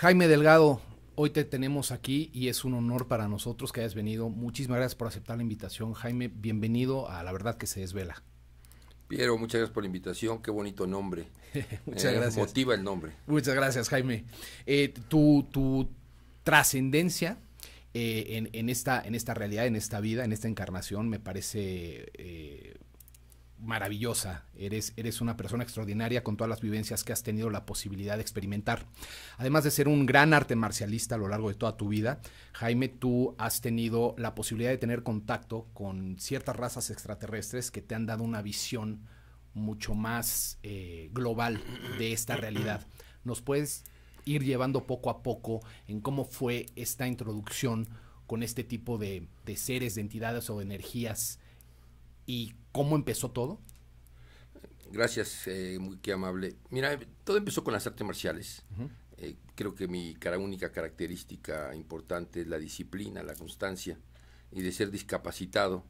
Jaime Delgado, hoy te tenemos aquí y es un honor para nosotros que hayas venido. Muchísimas gracias por aceptar la invitación, Jaime. Bienvenido a La Verdad que se desvela. Piero, muchas gracias por la invitación. Qué bonito nombre. Eh, muchas gracias. Motiva el nombre. Muchas gracias, Jaime. Eh, tu, trascendencia eh, en, esta, en esta realidad, en esta vida, en esta encarnación, me parece maravillosa, eres, eres una persona extraordinaria con todas las vivencias que has tenido la posibilidad de experimentar. Además de ser un gran arte marcialista a lo largo de toda tu vida, Jaime, tú has tenido la posibilidad de tener contacto con ciertas razas extraterrestres que te han dado una visión mucho más eh, global de esta realidad. ¿Nos puedes ir llevando poco a poco en cómo fue esta introducción con este tipo de, de seres, de entidades o de energías? y cómo empezó todo? Gracias, eh, muy qué amable. Mira, todo empezó con las artes marciales. Eh, creo que mi cara única característica importante es la disciplina, la constancia y de ser discapacitado.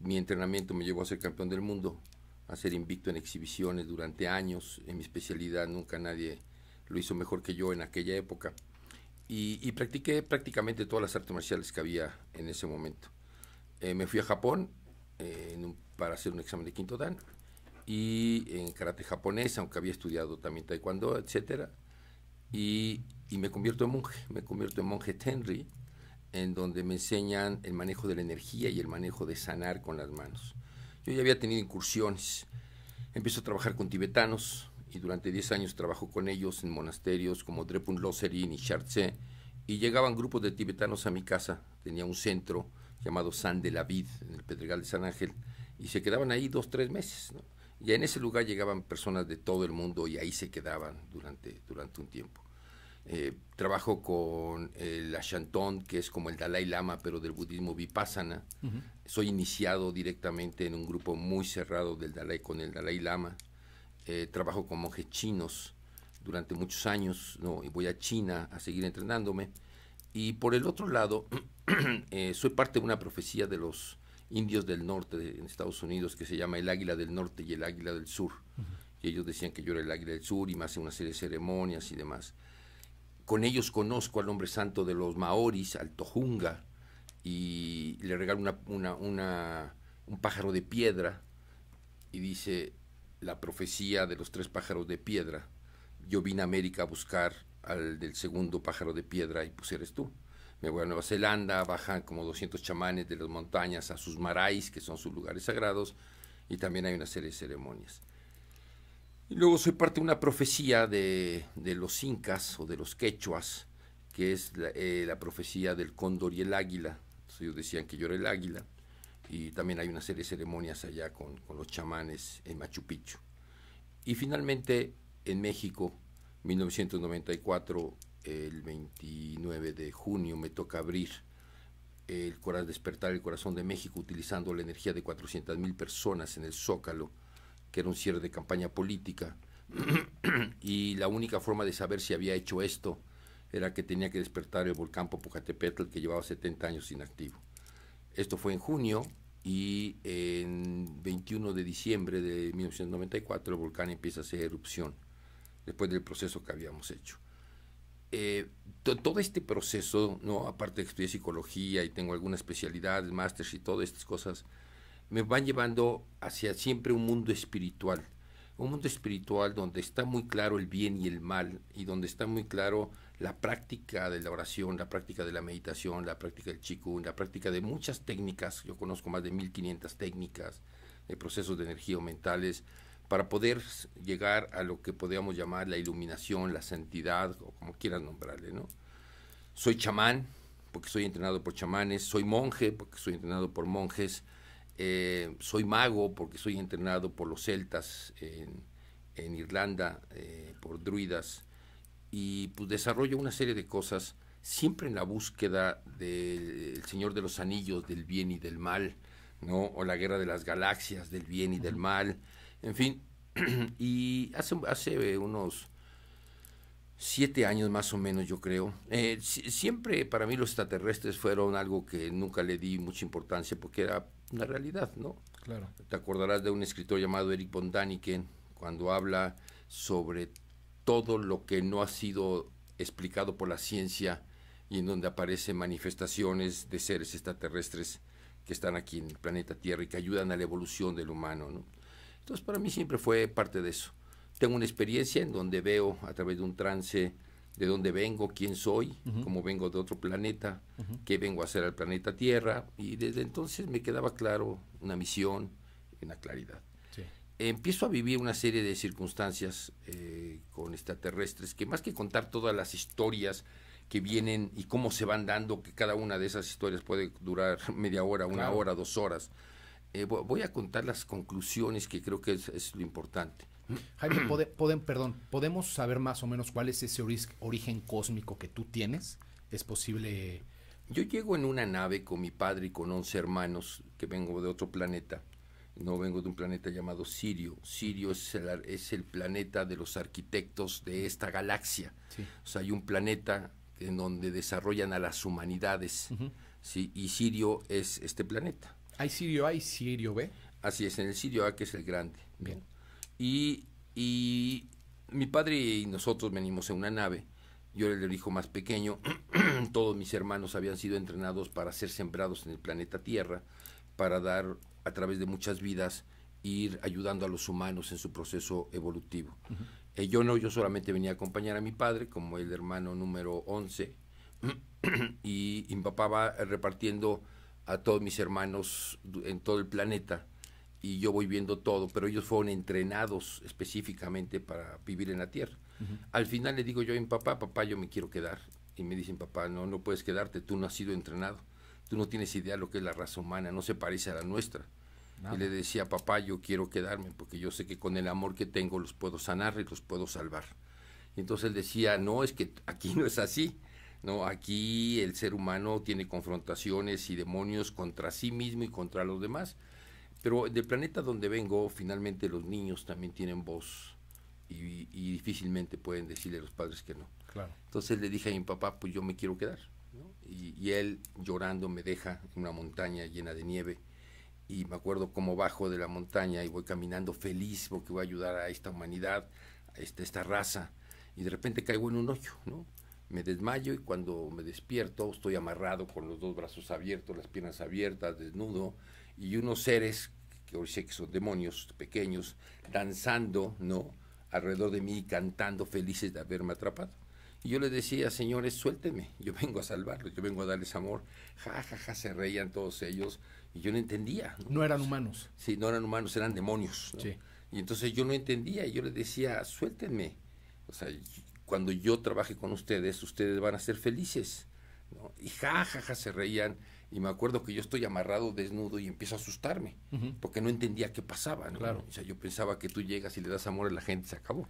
Mi entrenamiento me llevó a ser campeón del mundo, a ser invicto en exhibiciones durante años. En mi especialidad nunca nadie lo hizo mejor que yo en aquella época. Y, practiqué prácticamente todas las artes marciales que había en ese momento. Eh, me fui a Japón, eh, para hacer un examen de quinto dan y en karate japonés, aunque había estudiado también taekwondo, etcétera, y, y, me convierto en monje, me convierto en monje Tenri, en donde me enseñan el manejo de la energía y el manejo de sanar con las manos. Yo ya había tenido incursiones, empiezo a trabajar con tibetanos y durante 10 años trabajo con ellos en monasterios como Drepun Loserin y Shartse y llegaban grupos de tibetanos a mi casa, tenía un centro, llamado San de la Vid, en el Pedregal de San Ángel, y se quedaban ahí dos, tres meses. ya Y en ese lugar llegaban personas de todo el mundo y ahí se quedaban durante, durante un tiempo. Eh, trabajo con el eh, Ashantón, que es como el Dalai Lama, pero del budismo vipassana. Soy iniciado directamente en un grupo muy cerrado del Dalai con el Dalai Lama. Eh, trabajo con monjes chinos durante muchos años, ¿no? y voy a China a seguir entrenándome. Y por el otro lado, eh, soy parte de una profecía de los indios del norte de, en Estados Unidos que se llama el águila del norte y el águila del sur. Y ellos decían que yo era el águila del sur y me hacen una serie de ceremonias y demás. Con ellos conozco al hombre santo de los maoris, al y le regalo una, un pájaro de piedra y dice la profecía de los tres pájaros de piedra. Yo vine a América a buscar al del segundo pájaro de piedra y pues tú. Me voy a Nueva Zelanda, bajan como 200 chamanes de las montañas a sus marais, que son sus lugares sagrados, y también hay una serie de ceremonias. Y luego soy parte de una profecía de, de los incas o de los quechuas, que es la, eh, profecía del cóndor y el águila. Entonces ellos decían que yo el águila. Y también hay una serie de ceremonias allá con, con los chamanes en Machu Picchu. Y finalmente en México 1994, el 29 de junio, me toca abrir el Corazón Despertar el Corazón de México utilizando la energía de 400.000 personas en el Zócalo, que era un cierre de campaña política. y la única forma de saber si había hecho esto era que tenía que despertar el volcán Popocatépetl que llevaba 70 años inactivo. Esto fue en junio y en 21 de diciembre de 1994 el volcán empieza a hacer erupción después del proceso que habíamos hecho. Eh, todo este proceso, no aparte de que estudié psicología y tengo alguna especialidad, máster y todas estas cosas, me van llevando hacia siempre un mundo espiritual. Un mundo espiritual donde está muy claro el bien y el mal y donde está muy claro la práctica de la oración, la práctica de la meditación, la práctica del chikun, la práctica de muchas técnicas. Yo conozco más de 1500 técnicas de procesos de energía o mentales para poder llegar a lo que podríamos llamar la iluminación, la santidad, o como quieras nombrarle, ¿no? Soy chamán, porque soy entrenado por chamanes, soy monje, porque soy entrenado por monjes, eh, soy mago, porque soy entrenado por los celtas en, Irlanda, eh, por druidas, y pues desarrollo una serie de cosas, siempre en la búsqueda del Señor de los Anillos, del bien y del mal, ¿no? O la guerra de las galaxias, del bien y del mal en fin, y hace, hace unos siete años más o menos, yo creo. Eh, siempre para mí los extraterrestres fueron algo que nunca le di mucha importancia porque era una realidad, ¿no? Claro. Te acordarás de un escritor llamado Eric von Daniken cuando habla sobre todo lo que no ha sido explicado por la ciencia y en donde aparecen manifestaciones de seres extraterrestres que están aquí en el planeta Tierra y que ayudan a la evolución del humano, ¿no? Entonces para mí siempre fue parte de eso. Tengo una experiencia en donde veo a través de un trance de dónde vengo, quién soy, cómo vengo de otro planeta, qué vengo a hacer al planeta Tierra, y desde entonces me quedaba claro una misión, una claridad. Empiezo a vivir una serie de circunstancias eh, con extraterrestres que más que contar todas las historias que vienen y cómo se van dando, que cada una de esas historias puede durar media hora, una hora, dos horas, eh, voy a contar las conclusiones que creo que es, lo importante. Jaime, perdón, ¿podemos saber más o menos cuál es ese origen cósmico que tú tienes? ¿Es posible...? Yo llego en una nave con mi padre y con 11 hermanos que vengo de otro planeta. No vengo de un planeta llamado Sirio. Sirio es el, es el planeta de los arquitectos de esta galaxia. O sea, hay un planeta en donde desarrollan a las humanidades. ¿sí? Y Sirio es este planeta. Hay Sirio A y Sirio B. Así es, en el Sirio A, que es el grande. Bien. Y, mi padre y nosotros venimos en una nave. Yo era el hijo más pequeño. Todos mis hermanos habían sido entrenados para ser sembrados en el planeta Tierra, para dar a través de muchas vidas, ir ayudando a los humanos en su proceso evolutivo. Eh, yo no, yo solamente venía a acompañar a mi padre como el hermano número 11 y mi papá va repartiendo a todos mis hermanos en todo el planeta y yo voy viendo todo, pero ellos fueron entrenados específicamente para vivir en la tierra. Al final le digo yo a mi papá, papá, yo me quiero quedar. Y me dicen, papá, no, no puedes quedarte, tú no has sido entrenado, tú no tienes idea de lo que es la raza humana, no se parece a la nuestra. Y le decía, papá, yo quiero quedarme porque yo sé que con el amor que tengo los puedo sanar y los puedo salvar. Y entonces él decía, no, es que aquí no es así. ¿no? Aquí el ser humano tiene confrontaciones y demonios contra sí mismo y contra los demás. Pero del planeta donde vengo, finalmente los niños también tienen voz y, difícilmente pueden decirle a los padres que no. Claro. Entonces le dije a mi papá, pues yo me quiero quedar. Y, él llorando me deja en una montaña llena de nieve. Y me acuerdo cómo bajo de la montaña y voy caminando feliz porque voy a ayudar a esta humanidad, a esta, esta raza. Y de repente caigo en un hoyo, ¿no? me desmayo y cuando me despierto estoy amarrado con los dos brazos abiertos, las piernas abiertas, desnudo, y unos seres, que hoy sé que son demonios pequeños, danzando, ¿no? Alrededor de mí, cantando felices de haberme atrapado. Y yo les decía, señores, suélteme, yo vengo a salvarlos, yo vengo a darles amor. Ja, ja, ja, se reían todos ellos y yo no entendía. No, eran humanos. Sí, no eran humanos, eran demonios. Y entonces yo no entendía, y yo les decía, suélteme, O sea, cuando yo trabaje con ustedes, ustedes van a ser felices. Y jajaja ja, ja, se reían. Y me acuerdo que yo estoy amarrado, desnudo y empiezo a asustarme, porque no entendía qué pasaba. Claro. O sea, yo pensaba que tú llegas y le das amor a la gente, se acabó.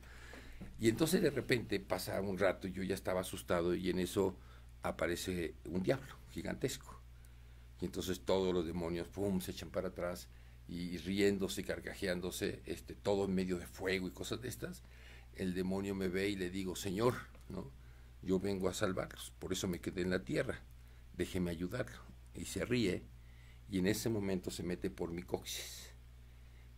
Y entonces de repente pasa un rato, y yo ya estaba asustado y en eso aparece un diablo gigantesco. Y entonces todos los demonios, ¡pum!, se echan para atrás y riéndose y carcajeándose, este, todo en medio de fuego y cosas de estas el demonio me ve y le digo, Señor, ¿no? yo vengo a salvarlos, por eso me quedé en la tierra, déjeme ayudar Y se ríe y en ese momento se mete por mi coxis,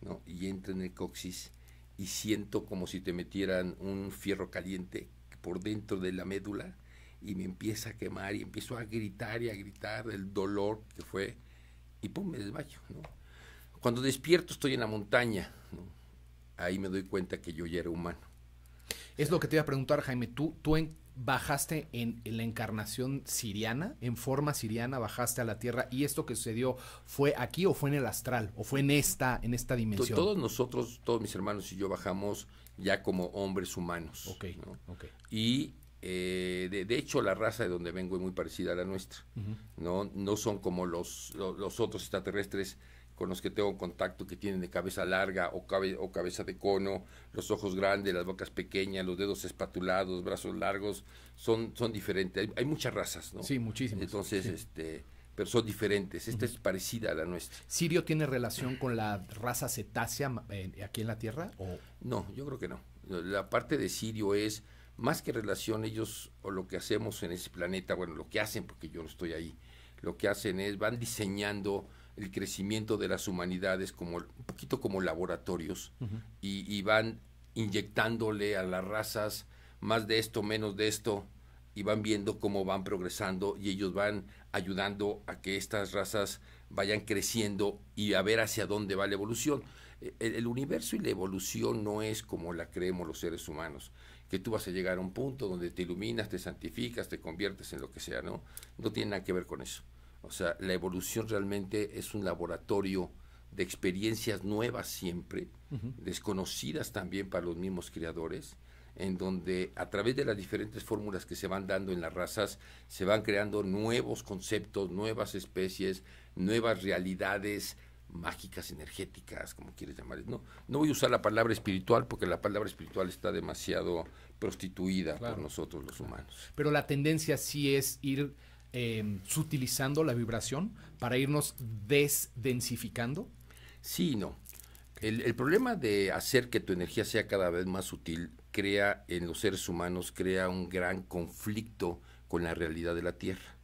¿no? y entra en el coxis y siento como si te metieran un fierro caliente por dentro de la médula y me empieza a quemar y empiezo a gritar y a gritar el dolor que fue y pum, me desmayo. Cuando despierto estoy en la montaña, ahí me doy cuenta que yo ya era humano. Es lo que te iba a preguntar, Jaime. ¿Tú, tú bajaste en, la encarnación siriana, en forma siriana, bajaste a la tierra y esto que sucedió fue aquí o fue en el astral o fue en esta, en esta dimensión? Todos nosotros, todos mis hermanos y yo bajamos ya como hombres humanos. Y eh, de, hecho, la raza de donde vengo es muy parecida a la nuestra. ¿no? no son como los, los, otros extraterrestres con los que tengo contacto que tienen de cabeza larga o, cabe, o cabeza de cono, los ojos grandes, las bocas pequeñas, los dedos espatulados, brazos largos, son, son diferentes. Hay, muchas razas, ¿no? Sí, muchísimas. Entonces, este pero son diferentes. Esta es parecida a la nuestra. ¿Sirio tiene relación con la raza cetácea aquí en la Tierra? No, yo creo que no. La parte de Sirio es más que relación ellos o lo que hacemos en ese planeta, bueno, lo que hacen, porque yo no estoy ahí, lo que hacen es van diseñando el crecimiento de las humanidades como un poquito como laboratorios y, van inyectándole a las razas más de esto, menos de esto y van viendo cómo van progresando y ellos van ayudando a que estas razas vayan creciendo y a ver hacia dónde va la evolución. E, el, el universo y la evolución no es como la creemos los seres humanos que tú vas a llegar a un punto donde te iluminas, te santificas, te conviertes en lo que sea, ¿no? No tiene nada que ver con eso. O sea, la evolución realmente es un laboratorio de experiencias nuevas siempre, desconocidas también para los mismos creadores, en donde a través de las diferentes fórmulas que se van dando en las razas, se van creando nuevos conceptos, nuevas especies, nuevas realidades mágicas, energéticas, como quieres llamar. No, no voy a usar la palabra espiritual porque la palabra espiritual está demasiado prostituida por nosotros los humanos. Pero la tendencia sí es ir eh, sutilizando la vibración para irnos desdensificando? Sí, no. El, problema de hacer que tu energía sea cada vez más sutil crea en los seres humanos, crea un gran conflicto con la realidad de la Tierra.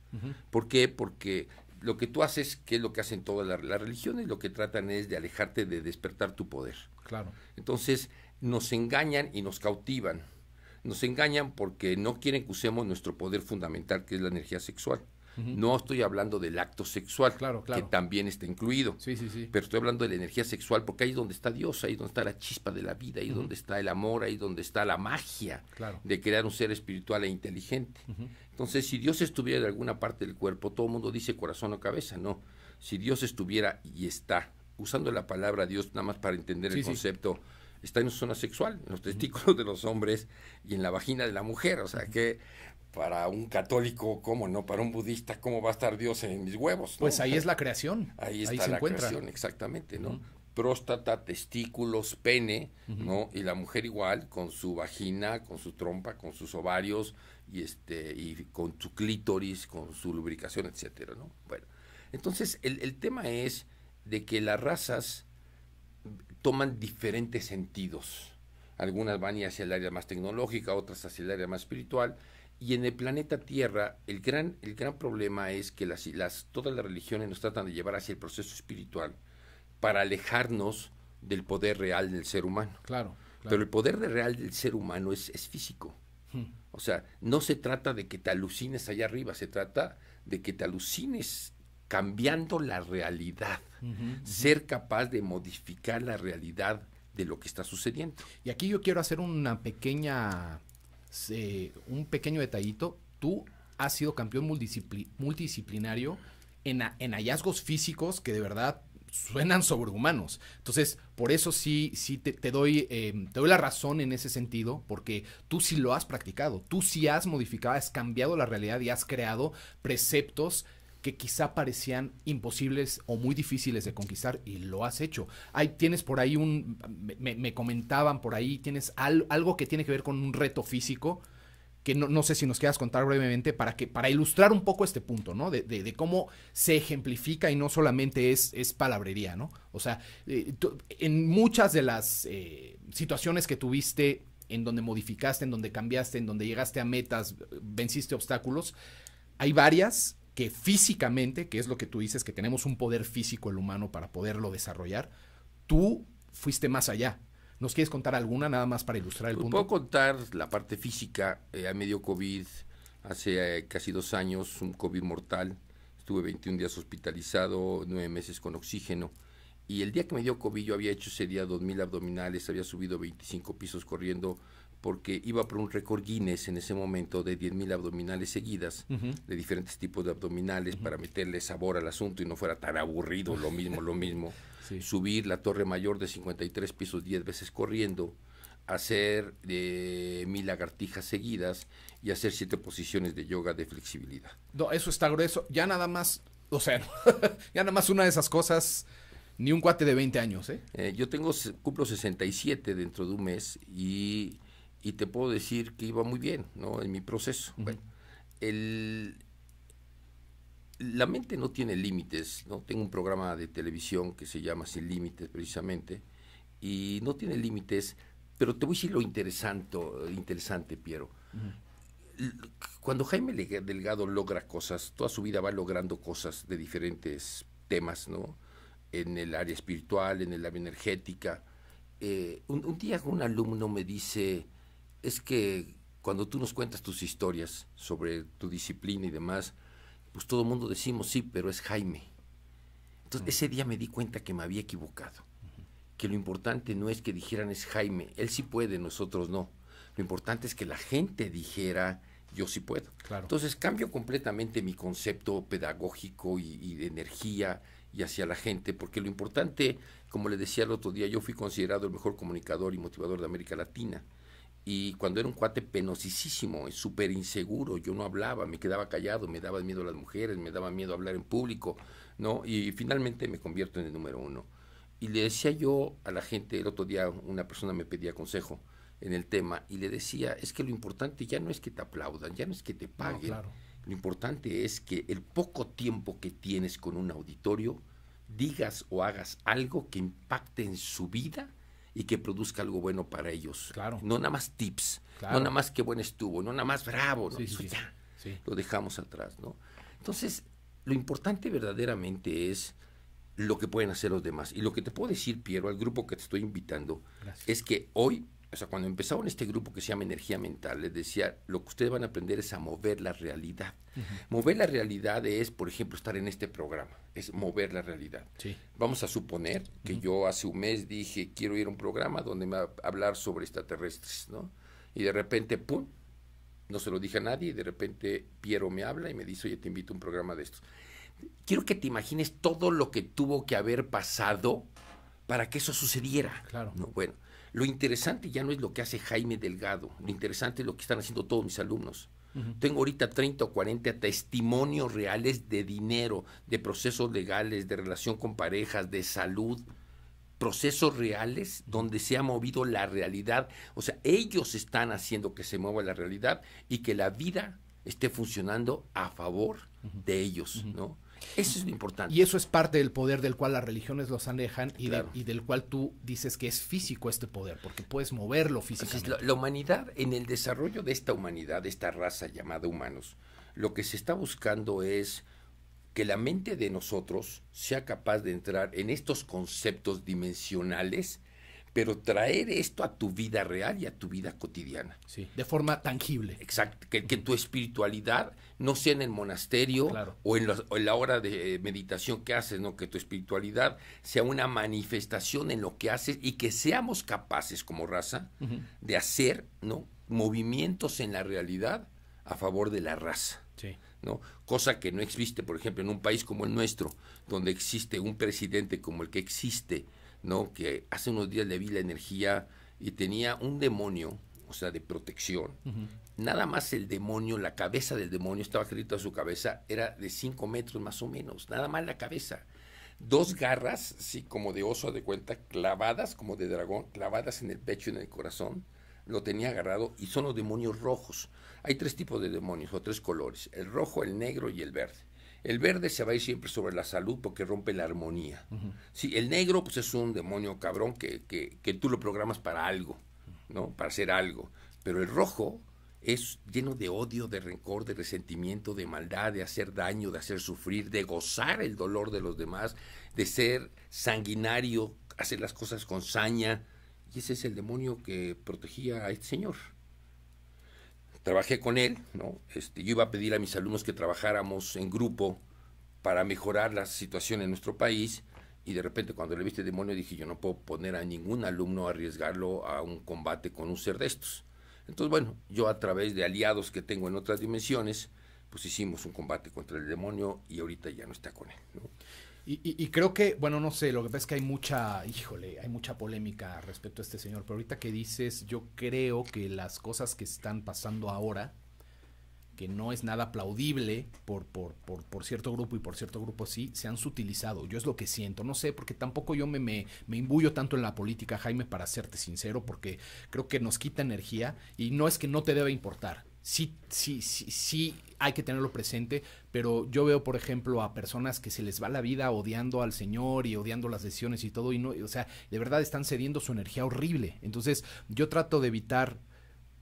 ¿Por qué? Porque lo que tú haces, que es lo que hacen todas las, las religiones, lo que tratan es de alejarte de despertar tu poder. Claro. Entonces, nos engañan y nos cautivan nos engañan porque no quieren que usemos nuestro poder fundamental, que es la energía sexual. No estoy hablando del acto sexual, claro, que también está incluido. Pero estoy hablando de la energía sexual porque ahí es donde está Dios, ahí es donde está la chispa de la vida, ahí es donde está el amor, ahí es donde está la magia de crear un ser espiritual e inteligente. Entonces, si Dios estuviera en alguna parte del cuerpo, todo el mundo dice corazón o cabeza, no. Si Dios estuviera y está, usando la palabra Dios nada más para entender el concepto está en su zona sexual, en los testículos de los hombres y en la vagina de la mujer. O sea que para un católico, ¿cómo no? Para un budista, ¿cómo va a estar Dios en mis huevos? Pues ahí es la creación. Ahí está la creación, exactamente, ¿no? Próstata, testículos, pene, ¿no? Y la mujer igual, con su vagina, con su trompa, con sus ovarios y este y con su clítoris, con su lubricación, etcétera, ¿no? Bueno, entonces el tema es de que las razas toman diferentes sentidos. Algunas van hacia el área más tecnológica, otras hacia el área más espiritual. Y en el planeta Tierra, el gran, el gran problema es que las, todas las religiones nos tratan de llevar hacia el proceso espiritual para alejarnos del poder real del ser humano. Claro. Pero el poder real del ser humano es, es físico. Hmm. O sea, no se trata de que te alucines allá arriba, se trata de que te alucines cambiando la realidad, ser capaz de modificar la realidad de lo que está sucediendo. Y aquí yo quiero hacer una pequeña, un pequeño detallito. Tú has sido campeón multidisciplinario en, en, hallazgos físicos que de verdad suenan sobrehumanos. Entonces, por eso sí, sí te, doy, em, te doy la razón en ese sentido, porque tú sí lo has practicado, tú sí has modificado, has cambiado la realidad y has creado preceptos que quizá parecían imposibles o muy difíciles de conquistar y lo has hecho. tienes por ahí un, me, comentaban por ahí, tienes algo que tiene que ver con un reto físico que no, sé si nos quieras contar brevemente para que para ilustrar un poco este punto, ¿no? De, cómo se ejemplifica y no solamente es, es palabrería, ¿no? O sea, eh, en muchas de las eh, situaciones que tuviste, en donde modificaste, en donde cambiaste, en donde llegaste a metas, venciste obstáculos, hay varias que físicamente, que es lo que tú dices, que tenemos un poder físico el humano para poderlo desarrollar, tú fuiste más allá. ¿Nos quieres contar alguna nada más para ilustrar el pues punto? Puedo contar la parte física. Eh, a medio COVID hace eh, casi dos años, un COVID mortal. Estuve 21 días hospitalizado, nueve meses con oxígeno. Y el día que me dio COVID, yo había hecho ese día 2.000 abdominales, había subido 25 pisos corriendo, porque iba por un récord Guinness en ese momento de 10.000 abdominales seguidas, de diferentes tipos de abdominales, para meterle sabor al asunto y no fuera tan aburrido, lo mismo, lo mismo. Subir la torre mayor de 53 pisos 10 veces corriendo, hacer eh, mil lagartijas seguidas y hacer siete posiciones de yoga de flexibilidad. No, eso está grueso. Ya nada más, o sea, ya nada más una de esas cosas ni un cuate de 20 años, ¿eh? eh yo tengo, cumplo 67 dentro de un mes y y te puedo decir que iba muy bien, ¿no? En mi proceso. bueno, la mente no tiene límites, ¿no? Tengo un programa de televisión que se llama Sin Límites precisamente, y no tiene límites, pero te voy a decir lo interesante, interesante Piero. cuando Jaime Delgado logra cosas, toda su vida va logrando cosas de diferentes temas, ¿no? En el área espiritual, en el área energética. Eh, un, día un alumno me dice, es que cuando tú nos cuentas tus historias sobre tu disciplina y demás, pues todo el mundo decimos sí, pero es Jaime. Entonces, ese día me di cuenta que me había equivocado, que lo importante no es que dijeran es Jaime, él sí puede, nosotros no. Lo importante es que la gente dijera yo sí puedo. Entonces cambio completamente mi concepto pedagógico y de energía y hacia la gente, porque lo importante, como le decía el otro día, yo fui considerado el mejor comunicador y motivador de América Latina. Y cuando era un cuate penosísimo, súper inseguro, yo no hablaba, me quedaba callado, me daba miedo a las mujeres, me daba miedo a hablar en público, ¿no? Y finalmente me convierto en el número uno. Y le decía yo a la gente, el otro día una persona me pedía consejo en el tema, y le decía, es que lo importante ya no es que te aplaudan, ya no es que te paguen. Lo importante es que el poco tiempo que tienes con un auditorio, digas o hagas algo que impacte en su vida y que produzca algo bueno para ellos. Claro. No nada más tips, no nada más qué bueno estuvo, no nada más bravo, lo dejamos atrás, ¿no? Entonces, lo importante verdaderamente es lo que pueden hacer los demás. Y lo que te puedo decir, Piero, al grupo que te estoy invitando, es que hoy o sea, cuando empezaron este grupo que se llama Energía Mental, les decía, lo que ustedes van a aprender es a mover la realidad. Mover la realidad es, por ejemplo, estar en este programa, es mover la realidad. Sí. Vamos a suponer que yo hace un mes dije, quiero ir a un programa donde me va a hablar sobre extraterrestres, ¿no? Y de repente, ¡pum! No se lo dije a nadie y de repente Piero me habla y me dice, oye, te invito a un programa de estos. Quiero que te imagines todo lo que tuvo que haber pasado para que eso sucediera. Claro. ¿no? Bueno. Lo interesante ya no es lo que hace Jaime Delgado, lo interesante es lo que están haciendo todos mis alumnos. Tengo ahorita 30 o 40 testimonios reales de dinero, de procesos legales, de relación con parejas, de salud, procesos reales donde se ha movido la realidad. O sea, ellos están haciendo que se mueva la realidad y que la vida esté funcionando a favor de ellos, ¿no? Eso es lo importante. Y eso es parte del poder del cual las religiones los alejan y, del cual tú dices que es físico este poder, porque puedes moverlo físicamente. la, humanidad, en el desarrollo de esta humanidad, de esta raza llamada humanos, lo que se está buscando es que la mente de nosotros sea capaz de entrar en estos conceptos dimensionales, pero traer esto a tu vida real y a tu vida cotidiana. de forma tangible. Exacto, que tu espiritualidad no sea en el monasterio o, en la hora de eh, meditación que haces, ¿no? Que tu espiritualidad sea una manifestación en lo que haces y que seamos capaces como raza de hacer, ¿no? Movimientos en la realidad a favor de la raza. ¿no? Cosa que no existe, por ejemplo, en un país como el nuestro, donde existe un presidente como el que existe, ¿no? Que hace unos días le vi la energía y tenía un demonio o sea, de protección. Nada más el demonio, la cabeza del demonio, estaba escrito a su cabeza, era de 5 metros más o menos, nada más la cabeza. Dos garras, sí, como de oso de cuenta, clavadas, como de dragón, clavadas en el pecho y en el corazón. Lo tenía agarrado y son los demonios rojos. Hay tres tipos de demonios o tres colores, el rojo, el negro y el verde. El verde se va a ir siempre sobre la salud porque rompe la armonía. el negro pues es un demonio cabrón que, que, que tú lo programas para algo ¿no? Para hacer algo. Pero el rojo es lleno de odio, de rencor, de resentimiento, de maldad, de hacer daño, de hacer sufrir, de gozar el dolor de los demás, de ser sanguinario, hacer las cosas con saña. Y ese es el demonio que protegía a este señor. Trabajé con él, ¿no? Este, yo iba a pedir a mis alumnos que trabajáramos en grupo para mejorar la situación en nuestro país y de repente cuando le viste demonio dije, yo no puedo poner a ningún alumno a arriesgarlo a un combate con un ser de estos. Entonces, bueno, yo a través de aliados que tengo en otras dimensiones, pues hicimos un combate contra el demonio y ahorita ya no está con él. Y, y, creo que, bueno, no sé, lo que pasa es que hay mucha, híjole, hay mucha polémica respecto a este señor, pero ahorita que dices, yo creo que las cosas que están pasando ahora que no es nada aplaudible por, por, por, por, cierto grupo y por cierto grupo sí, se han sutilizado. Yo es lo que siento, no sé, porque tampoco yo me, me, me imbullo tanto en la política, Jaime, para serte sincero, porque creo que nos quita energía y no es que no te deba importar. Sí, sí, sí, sí, hay que tenerlo presente, pero yo veo, por ejemplo, a personas que se les va la vida odiando al Señor y odiando las decisiones y todo, y no, o sea, de verdad están cediendo su energía horrible. Entonces, yo trato de evitar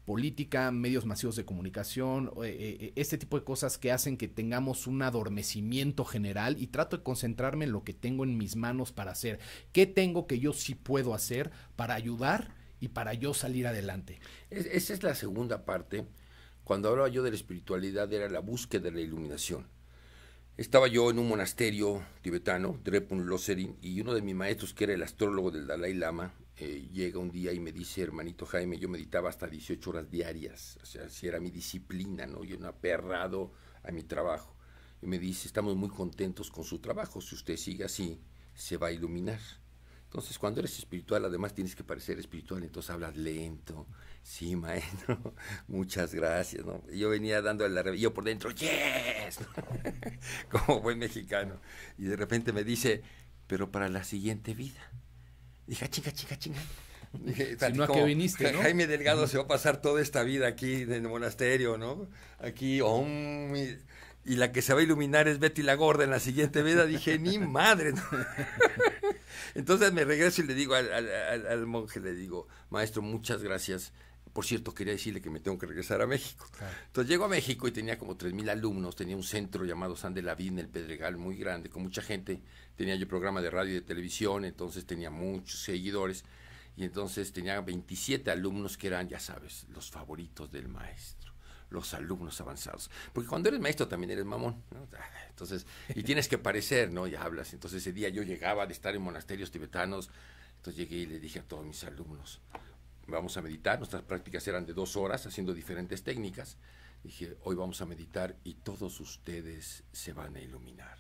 política, medios masivos de comunicación, eh, eh, eh, este tipo de cosas que hacen que tengamos un adormecimiento general y trato de concentrarme en lo que tengo en mis manos para hacer. ¿Qué tengo que yo sí puedo hacer para ayudar y para yo salir adelante? esa es la segunda parte. Cuando hablaba yo de la espiritualidad era la búsqueda de la iluminación. Estaba yo en un monasterio tibetano, Drepun Loserin, y uno de mis maestros, que era el astrólogo del Dalai Lama, eh, llega un día y me dice, hermanito Jaime, yo meditaba hasta 18 horas diarias, o sea, si era mi disciplina, ¿no? Yo no aperrado a mi trabajo. Y me dice, estamos muy contentos con su trabajo, si usted sigue así, se va a iluminar. Entonces, cuando eres espiritual, además tienes que parecer espiritual, entonces hablas lento. Sí, maestro, muchas gracias. ¿no? Yo venía dando la arrebillo por dentro, yes, como buen mexicano. Y de repente me dice, pero para la siguiente vida. Dije, ah, chinga, chinga, chinga. Dije, no viniste, Jaime Delgado se va a pasar toda esta vida aquí en el monasterio, ¿no? Aquí, y la que se va a iluminar es Betty la Gorda en la siguiente vida. Dije, ni madre. Entonces me regreso y le digo al, monje, le digo, maestro, muchas gracias. Por cierto, quería decirle que me tengo que regresar a México. Entonces llego a México y tenía como 3.000 alumnos, tenía un centro llamado San de la Vida en el Pedregal, muy grande, con mucha gente tenía yo programa de radio y de televisión, entonces tenía muchos seguidores y entonces tenía 27 alumnos que eran, ya sabes, los favoritos del maestro, los alumnos avanzados. Porque cuando eres maestro también eres mamón, ¿no? Ah, entonces, y tienes que parecer, ¿no? Y hablas. Entonces ese día yo llegaba de estar en monasterios tibetanos, entonces llegué y le dije a todos mis alumnos, vamos a meditar, nuestras prácticas eran de dos horas haciendo diferentes técnicas. Dije, hoy vamos a meditar y todos ustedes se van a iluminar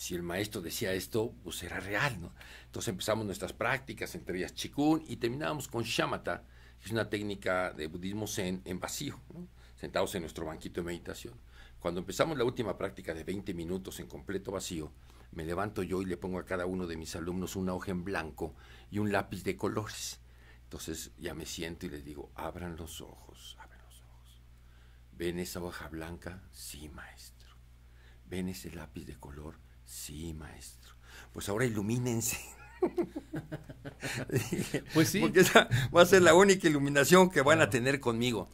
si el maestro decía esto, pues era real, ¿no? Entonces empezamos nuestras prácticas, entre ellas Chikun, y terminábamos con shamata, que es una técnica de budismo zen en vacío, sentados en nuestro banquito de meditación. Cuando empezamos la última práctica de 20 minutos en completo vacío, me levanto yo y le pongo a cada uno de mis alumnos una hoja en blanco y un lápiz de colores. Entonces ya me siento y les digo, abran los ojos, abran los ojos. ¿Ven esa hoja blanca? Sí, maestro. ¿Ven ese lápiz de color? Sí, maestro. Pues ahora ilumínense. pues sí. Porque esa va a ser la única iluminación que van a tener conmigo.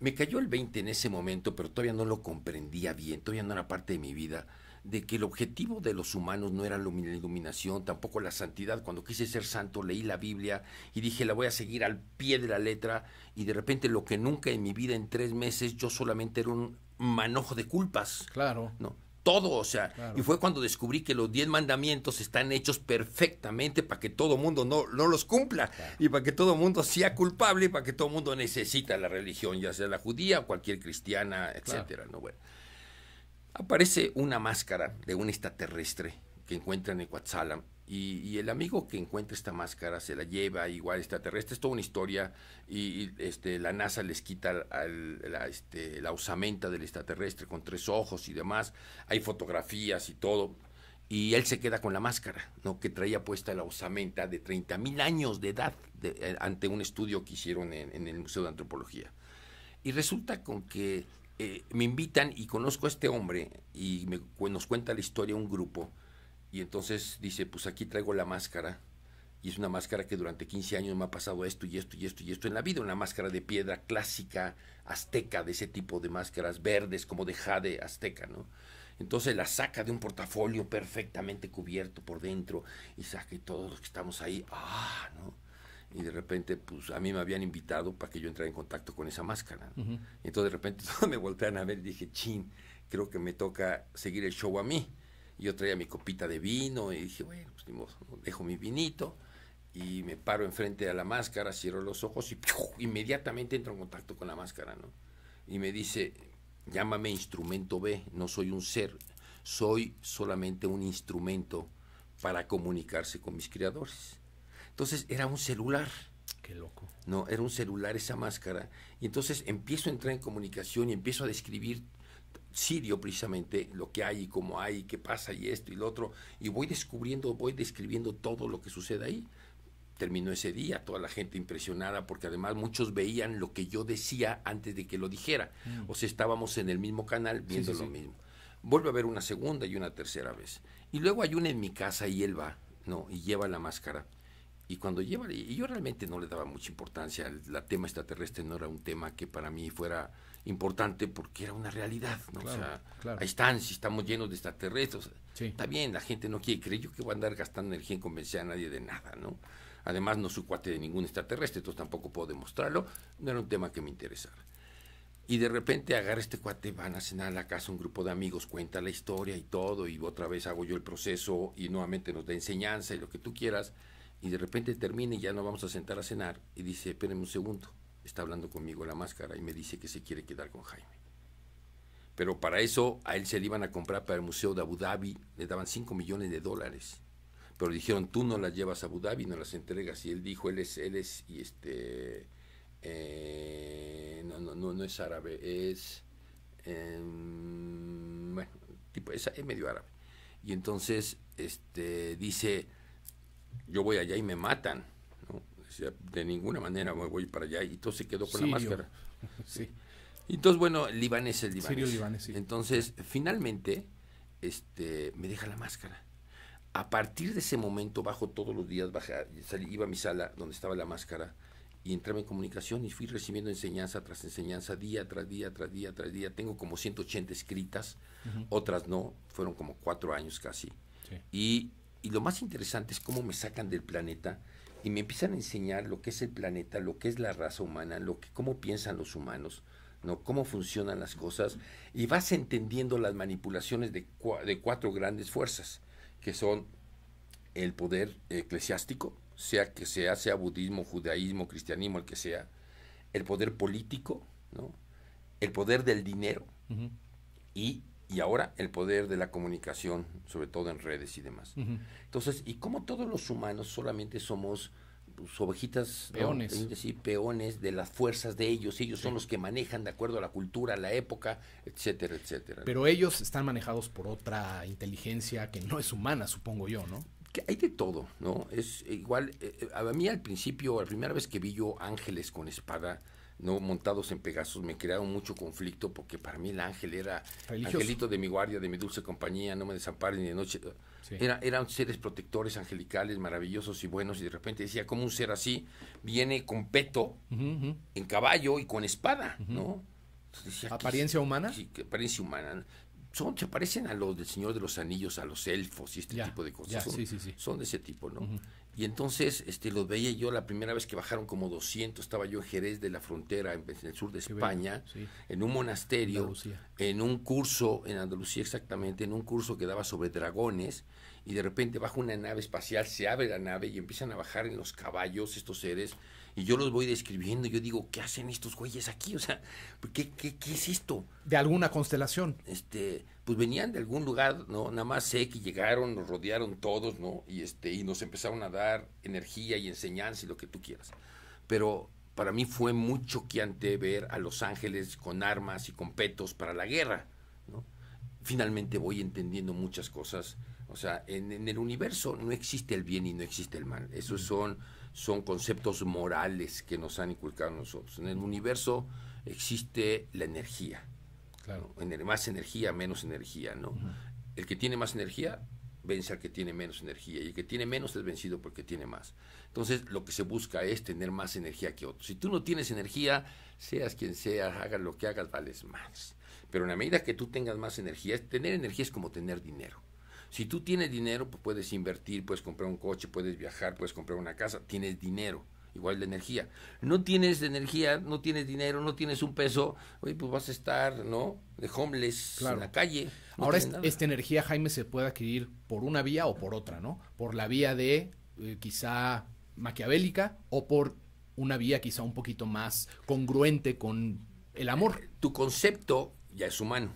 Me cayó el 20 en ese momento, pero todavía no lo comprendía bien, todavía no era parte de mi vida, de que el objetivo de los humanos no era la iluminación, tampoco la santidad. Cuando quise ser santo, leí la Biblia y dije, la voy a seguir al pie de la letra, y de repente lo que nunca en mi vida, en tres meses, yo solamente era un manojo de culpas. Claro. No, todo, o sea, y fue cuando descubrí que los diez mandamientos están hechos perfectamente para que todo mundo no, no los cumpla y para que todo mundo sea culpable y para que todo mundo necesita la religión, ya sea la judía o cualquier cristiana, etcétera, ¿no? Bueno, aparece una máscara de un extraterrestre encuentran en Coatzalan. Y, el amigo que encuentra esta máscara se la lleva igual extraterrestre, es toda una historia y, este, la NASA les quita la, este, osamenta del extraterrestre con tres ojos y demás, hay fotografías y todo, y él se queda con la máscara, ¿no? que traía puesta la osamenta de 30 mil años de edad eh, ante un estudio que hicieron en, el Museo de Antropología. Y resulta con que eh, me invitan y conozco a este hombre y nos cuenta la historia un grupo y entonces dice, pues aquí traigo la máscara. Y es una máscara que durante 15 años me ha pasado esto y esto y esto y esto en la vida. Una máscara de piedra clásica, azteca, de ese tipo de máscaras verdes, como de jade azteca, ¿no? Entonces la saca de un portafolio perfectamente cubierto por dentro y saca todos los que estamos ahí, ah, ¿no? Y de repente, pues a mí me habían invitado para que yo entrara en contacto con esa máscara. entonces de repente me voltean a ver y dije, chin, creo que me toca seguir el show a mí yo traía mi copita de vino y dije, bueno, pues dejo mi vinito y me paro enfrente a la máscara, cierro los ojos y inmediatamente entro en contacto con la máscara, ¿no? Y me dice, llámame instrumento B, no soy un ser, soy solamente un instrumento para comunicarse con mis creadores. Entonces era un celular. Qué loco. No, era un celular esa máscara. Y entonces empiezo a entrar en comunicación y empiezo a describir sirio precisamente, lo que hay y cómo hay, y qué pasa y esto y lo otro, y voy descubriendo, voy describiendo todo lo que sucede ahí. Terminó ese día, toda la gente impresionada, porque además muchos veían lo que yo decía antes de que lo dijera. Mm. O sea, estábamos en el mismo canal viendo lo mismo. Vuelve a ver una segunda y una tercera vez. Y luego hay una en mi casa y él va, no, y lleva la máscara. Y cuando lleva, y yo realmente no le daba mucha importancia, el tema extraterrestre no era un tema que para mí fuera importante porque era una realidad, ¿no? o sea, ahí están, si estamos llenos de extraterrestres. Está bien, la gente no quiere creer, yo que voy a andar gastando energía en convencer a nadie de nada, ¿no? Además, no soy cuate de ningún extraterrestre, entonces tampoco puedo demostrarlo, no era un tema que me interesara. Y de repente agarra este cuate, van a cenar a la casa un grupo de amigos, cuenta la historia y todo, y otra vez hago yo el proceso y nuevamente nos da enseñanza y lo que tú quieras, y de repente termina y ya no vamos a sentar a cenar, y dice, espérenme un segundo, está hablando conmigo la máscara y me dice que se quiere quedar con Jaime. Pero para eso a él se le iban a comprar para el Museo de Abu Dhabi, le daban 5 millones de dólares. Pero dijeron, tú no las llevas a Abu Dhabi, no las entregas. Y él dijo, él es, él es, y este, eh, no, no, no, es árabe, es, em, bueno, tipo, es, es medio árabe. Y entonces, este, dice, yo voy allá y me matan de ninguna manera me voy para allá. Y todo se quedó con la máscara. sí. Entonces, bueno, el Iván es el Iván. sí. Entonces, finalmente, este, me deja la máscara. A partir de ese momento, bajo todos los días, bajé, iba a mi sala donde estaba la máscara y entraba en comunicación y fui recibiendo enseñanza tras enseñanza, día tras día, tras día, tras día. Tengo como 180 escritas, otras no, fueron como cuatro años casi. Y, y, lo más interesante es cómo me sacan del planeta y me empiezan a enseñar lo que es el planeta, lo que es la raza humana, lo que, cómo piensan los humanos, ¿no? cómo funcionan las cosas, y vas entendiendo las manipulaciones de, de cuatro grandes fuerzas, que son el poder eclesiástico, sea que sea, sea budismo, judaísmo, cristianismo, el que sea, el poder político, ¿no? el poder del dinero y y ahora el poder de la comunicación, sobre todo en redes y demás. Entonces, ¿y cómo todos los humanos solamente somos pues, ovejitas, peones. Sí, peones de las fuerzas de ellos? Ellos son los que manejan de acuerdo a la cultura, la época, etcétera, etcétera. Pero ellos están manejados por otra inteligencia que no es humana, supongo yo, ¿no? Que hay de todo, ¿no? Es igual, eh, eh, a mí al principio, la primera vez que vi yo ángeles con espada, no montados en Pegasos me crearon mucho conflicto porque para mí el ángel era angelito de mi guardia, de mi dulce compañía, no me desamparen ni de noche. Era, eran seres protectores, angelicales, maravillosos y buenos, y de repente decía, ¿cómo un ser así viene con peto, en caballo y con espada? ¿No? ¿Apariencia humana? Sí, apariencia humana son, se parecen a los del Señor de los Anillos, a los elfos y este tipo de cosas. son, de ese tipo, ¿no? Y entonces este, los veía yo la primera vez que bajaron como 200, estaba yo en Jerez de la Frontera, en, el sur de España, en un monasterio, en un curso, en Andalucía exactamente, en un curso que daba sobre dragones, y de repente baja una nave espacial, se abre la nave y empiezan a bajar en los caballos estos seres y yo los voy describiendo, yo digo, ¿qué hacen estos güeyes aquí? O sea, ¿qué, qué, es esto? De alguna constelación. Este, pues venían de algún lugar, ¿no? Nada más sé que llegaron, nos rodearon todos, ¿no? Y este, y nos empezaron a dar energía y enseñanza y lo que tú quieras. Pero para mí fue muy choqueante ver a los ángeles con armas y con petos para la guerra, ¿no? Finalmente voy entendiendo muchas cosas. O sea, en, en el universo no existe el bien y no existe el mal. Esos son son conceptos morales que nos han inculcado nosotros. En el universo existe la energía. Claro. el Más energía, menos energía, ¿no? El que tiene más energía vence al que tiene menos energía y el que tiene menos es vencido porque tiene más. Entonces lo que se busca es tener más energía que otros. Si tú no tienes energía, seas quien seas, hagas lo que hagas, vales más. Pero en la medida que tú tengas más energía, tener energía es como tener dinero. Si tú tienes dinero, pues puedes invertir, puedes comprar un coche, puedes viajar, puedes comprar una casa, tienes dinero. Igual de energía. No tienes energía, no tienes dinero, no tienes un peso, oye, pues vas a estar, ¿no? De homeless en la calle. Ahora, esta energía, Jaime, se puede adquirir por una vía o por otra, ¿no? Por la vía de eh, quizá maquiavélica o por una vía quizá un poquito más congruente con el amor. Tu concepto ya es humano.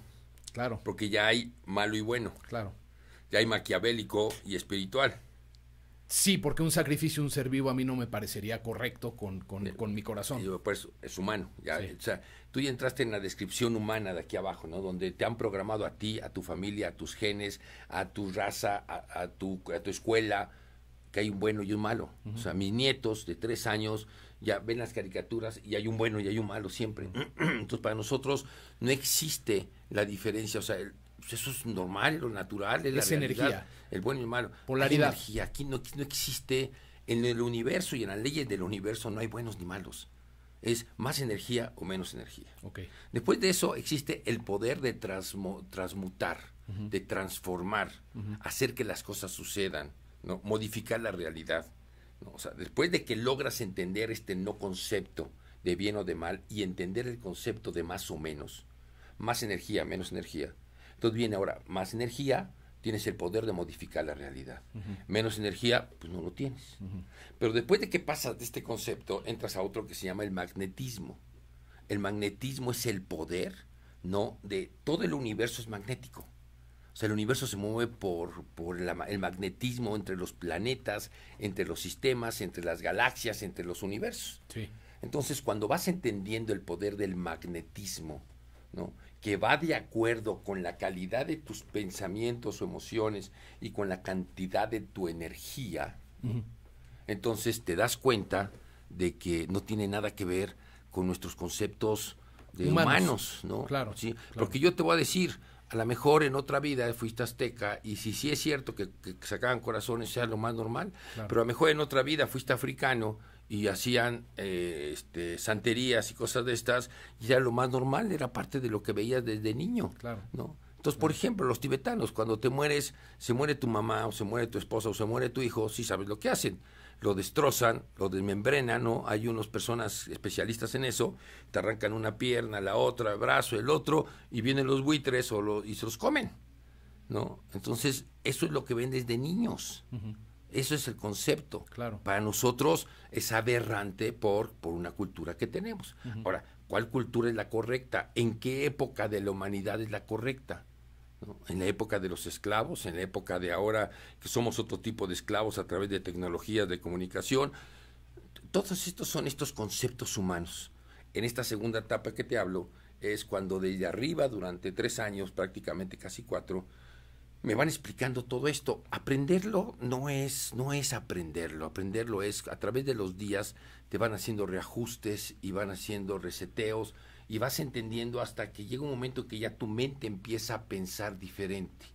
Claro. Porque ya hay malo y bueno. Claro hay maquiavélico y espiritual. Sí, porque un sacrificio, un ser vivo a mí no me parecería correcto con, con, con mi corazón. y pues es humano. O sea, tú ya entraste en la descripción humana de aquí abajo, ¿no? Donde te han programado a ti, a tu familia, a tus genes, a tu raza, a, tu, a tu, escuela, que hay un bueno y un malo. O sea, mis nietos de tres años ya ven las caricaturas y hay un bueno y hay un malo siempre. Entonces, para nosotros no existe la diferencia. O sea, el, pues, eso es normal, lo natural, es, la realidad, energía. El bueno y el malo. Polaridad. aquí no, existe, en el universo y en las leyes del universo no hay buenos ni malos. Es más energía o menos energía. Okay. Después de eso existe el poder de transmutar, de transformar, hacer que las cosas sucedan, modificar la realidad. sea, después de que logras entender este no concepto de bien o de mal y entender el concepto de más o menos, más energía, menos energía, entonces viene ahora más energía, tienes el poder de modificar la realidad. Menos energía, pues no lo tienes. Pero después de que pasas de este concepto, entras a otro que se llama el magnetismo. El magnetismo es el poder, ¿no? De todo el universo es magnético. O sea, el universo se mueve por, el magnetismo entre los planetas, entre los sistemas, entre las galaxias, entre los universos. Entonces, cuando vas entendiendo el poder del magnetismo, que va de acuerdo con la calidad de tus pensamientos o emociones y con la cantidad de tu energía, entonces te das cuenta de que no tiene nada que ver con nuestros conceptos de humanos, ¿no? Claro, ¿Sí? Porque yo te voy a decir, a lo mejor en otra vida fuiste azteca y si sí es cierto que, sacaban corazones sea lo más normal, pero a lo mejor en otra vida fuiste africano y hacían eh, este, santerías y cosas de estas, y ya lo más normal, era parte de lo que veías desde niño. Claro. ¿no? Entonces, por ejemplo, los tibetanos, cuando te mueres, se muere tu mamá, o se muere tu esposa, o se muere tu hijo, sí sabes lo que hacen. Lo destrozan, lo desmembrenan, ¿no? Hay unas personas especialistas en eso, te arrancan una pierna, la otra, el brazo, el otro, y vienen los buitres o y se los comen, ¿no? Entonces, eso es lo que ven desde niños. Eso es el concepto. Claro. Para nosotros es aberrante por, por una cultura que tenemos. Ahora, ¿cuál cultura es la correcta? ¿En qué época de la humanidad es la correcta? En la época de los esclavos, en la época de ahora que somos otro tipo de esclavos a través de tecnologías de comunicación. Todos estos son estos conceptos humanos. En esta segunda etapa que te hablo es cuando desde arriba, durante tres años, prácticamente casi cuatro, me van explicando todo esto. Aprenderlo no es, no es aprenderlo, aprenderlo es a través de los días te van haciendo reajustes y van haciendo reseteos y vas entendiendo hasta que llega un momento que ya tu mente empieza a pensar diferente.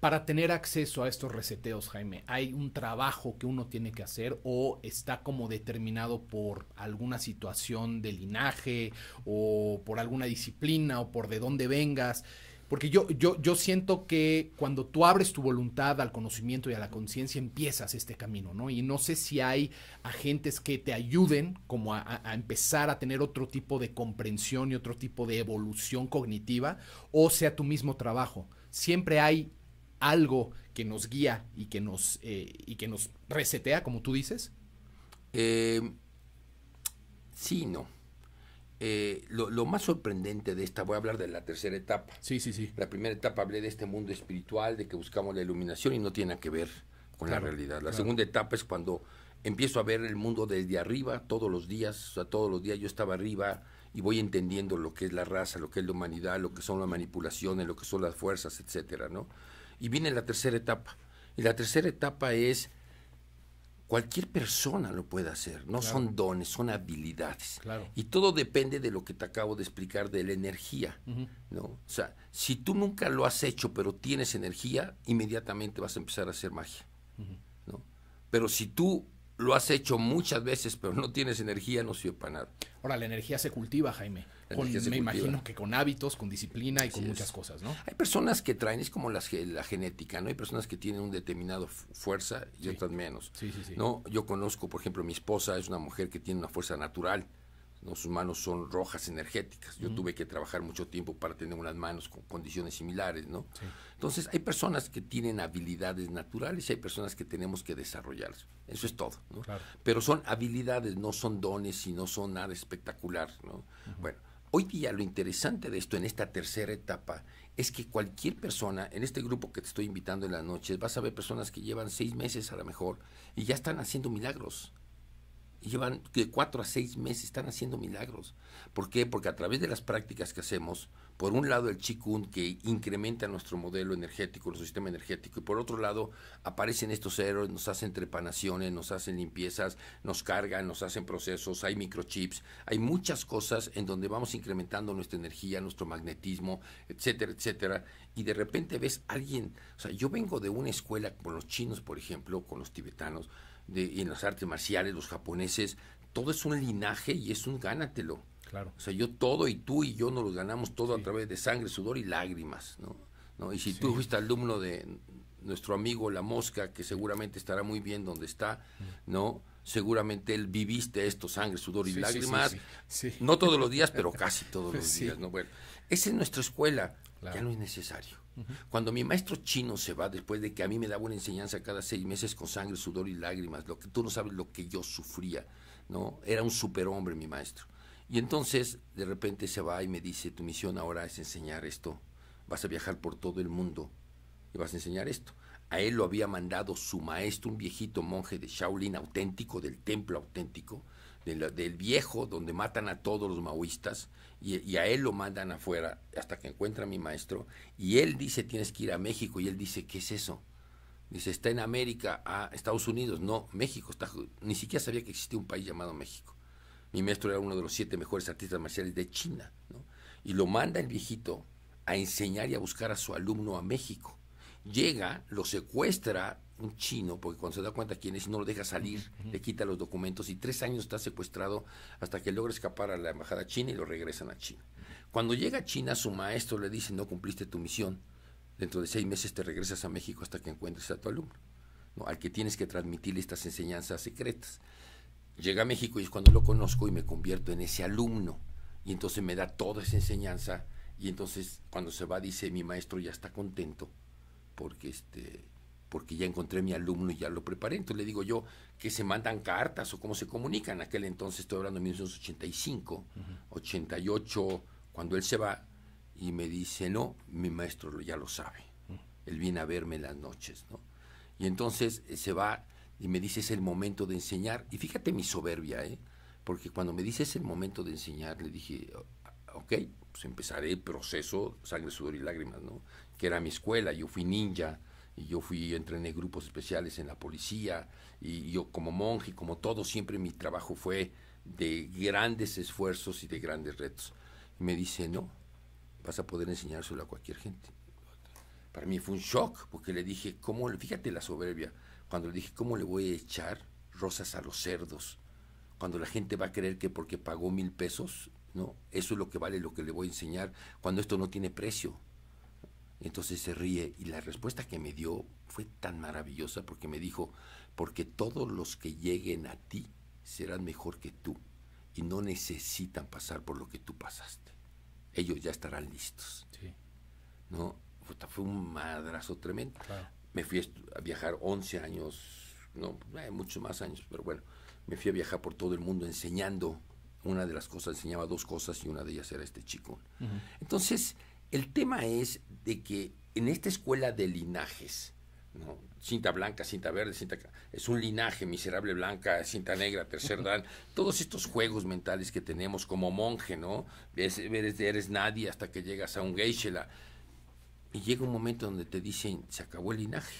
Para tener acceso a estos reseteos, Jaime, ¿hay un trabajo que uno tiene que hacer o está como determinado por alguna situación de linaje o por alguna disciplina o por de dónde vengas? Porque yo, siento que cuando tú abres tu voluntad al conocimiento y a la conciencia, empiezas este camino, ¿no? Y no sé si hay agentes que te ayuden como a, empezar a tener otro tipo de comprensión y otro tipo de evolución cognitiva, o sea tu mismo trabajo. Siempre hay algo que nos guía y que nos, eh, y que nos resetea, como tú dices. Eh, sí, no. Eh, lo, más sorprendente de esta, voy a hablar de la tercera etapa. Sí, sí, sí. La primera etapa hablé de este mundo espiritual, de que buscamos la iluminación y no tiene que ver con la realidad. La segunda etapa es cuando empiezo a ver el mundo desde arriba todos los días, o sea, todos los días yo estaba arriba y voy entendiendo lo que es la raza, lo que es la humanidad, lo que son las manipulaciones, lo que son las fuerzas, etcétera, ¿no? Y viene la tercera etapa. Y la tercera etapa es cualquier persona lo puede hacer, no son dones, son habilidades. Y todo depende de lo que te acabo de explicar de la energía, ¿no? O sea, si tú nunca lo has hecho, pero tienes energía, inmediatamente vas a empezar a hacer magia, Pero si tú lo has hecho muchas veces, pero no tienes energía, no sirve para nada. Ahora, la energía se cultiva, Jaime. me imagino que con hábitos, con disciplina y con muchas cosas, ¿no? Hay personas que traen, es como las, la genética, ¿no? Hay personas que tienen un determinado fuerza y otras menos. ¿no? Yo conozco, por ejemplo, mi esposa es una mujer que tiene una fuerza natural. ¿no? sus manos son rojas energéticas. Yo tuve que trabajar mucho tiempo para tener unas manos con condiciones similares, ¿no? Entonces, hay personas que tienen habilidades naturales y hay personas que tenemos que desarrollarlas. Eso es todo, Pero son habilidades, no son dones y no son nada espectacular, Bueno, hoy día lo interesante de esto en esta tercera etapa es que cualquier persona, en este grupo que te estoy invitando en las noches, vas a ver personas que llevan seis meses a lo mejor y ya están haciendo milagros llevan de cuatro a seis meses, están haciendo milagros. ¿Por qué? Porque a través de las prácticas que hacemos, por un lado el chikun que incrementa nuestro modelo energético, nuestro sistema energético, y por otro lado aparecen estos héroes, nos hacen trepanaciones, nos hacen limpiezas, nos cargan, nos hacen procesos, hay microchips, hay muchas cosas en donde vamos incrementando nuestra energía, nuestro magnetismo, etcétera, etcétera, y de repente ves alguien, o sea, yo vengo de una escuela con los chinos, por ejemplo, con los tibetanos, y en las artes marciales, los japoneses, todo es un linaje y es un gánatelo. Claro. O sea, yo todo y tú y yo nos lo ganamos todo a través de sangre, sudor y lágrimas, ¿no? Y si tú fuiste alumno de nuestro amigo La Mosca, que seguramente estará muy bien donde está, mm. ¿no? Seguramente él viviste esto, sangre, sudor y lágrimas. No todos los días, pero casi todos los días, ¿no? Bueno, esa es nuestra escuela, ya no es necesario. Cuando mi maestro chino se va, después de que a mí me da una enseñanza cada seis meses con sangre, sudor y lágrimas, lo que tú no sabes lo que yo sufría, ¿no? Era un superhombre mi maestro. Y entonces, de repente se va y me dice, tu misión ahora es enseñar esto. Vas a viajar por todo el mundo y vas a enseñar esto. A él lo había mandado su maestro, un viejito monje de Shaolin auténtico, del templo auténtico, del viejo donde matan a todos los maoístas y, a él lo mandan afuera hasta que encuentra a mi maestro y él dice tienes que ir a México y él dice, ¿qué es eso? Dice, está en América, a Estados Unidos, no, México, está, ni siquiera sabía que existía un país llamado México. Mi maestro era uno de los siete mejores artistas marciales de China, Y lo manda el viejito a enseñar y a buscar a su alumno a México. Llega, lo secuestra un chino, porque cuando se da cuenta quién es no lo deja salir, le quita los documentos y tres años está secuestrado hasta que logra escapar a la embajada china y lo regresan a China. Cuando llega a China, su maestro le dice, no cumpliste tu misión, dentro de seis meses te regresas a México hasta que encuentres a tu alumno, al que tienes que transmitirle estas enseñanzas secretas. Llega a México y es cuando lo conozco y me convierto en ese alumno. Y entonces me da toda esa enseñanza y entonces cuando se va dice, mi maestro ya está contento porque este porque ya encontré mi alumno y ya lo preparé. Entonces le digo yo que se mandan cartas o cómo se comunican. En aquel entonces, estoy hablando de 1985, 88, cuando él se va y me dice, no, mi maestro ya lo sabe. Él viene a verme las noches, ¿no? Y entonces eh, se va y me dice, es el momento de enseñar. Y fíjate mi soberbia, ¿eh? Porque cuando me dice, es el momento de enseñar, le dije, ah, ok, pues empezaré el proceso, sangre, sudor y lágrimas, ¿no? Que era mi escuela, yo fui ninja y yo fui, entrené grupos especiales en la policía, y yo como monje, como todo, siempre mi trabajo fue de grandes esfuerzos y de grandes retos. Y me dice, no, vas a poder enseñárselo a cualquier gente. Para mí fue un shock, porque le dije, ¿cómo? Fíjate la soberbia, cuando le dije, ¿cómo le voy a echar rosas a los cerdos? Cuando la gente va a creer que porque pagó mil pesos, ¿no? Eso es lo que vale lo que le voy a enseñar, cuando esto no tiene precio entonces se ríe y la respuesta que me dio fue tan maravillosa porque me dijo, porque todos los que lleguen a ti serán mejor que tú y no necesitan pasar por lo que tú pasaste. Ellos ya estarán listos. Sí. ¿No? Fue un madrazo tremendo. Me fui a viajar 11 años, no, eh, muchos más años, pero bueno, me fui a viajar por todo el mundo enseñando. Una de las cosas, enseñaba dos cosas y una de ellas era este chico. Entonces, el tema es de que en esta escuela de linajes, cinta blanca, cinta verde, cinta... Es un linaje, miserable blanca, cinta negra, tercer dan. Todos estos juegos mentales que tenemos como monje, ¿no? eres, nadie hasta que llegas a un geishela. Y llega un momento donde te dicen, se acabó el linaje.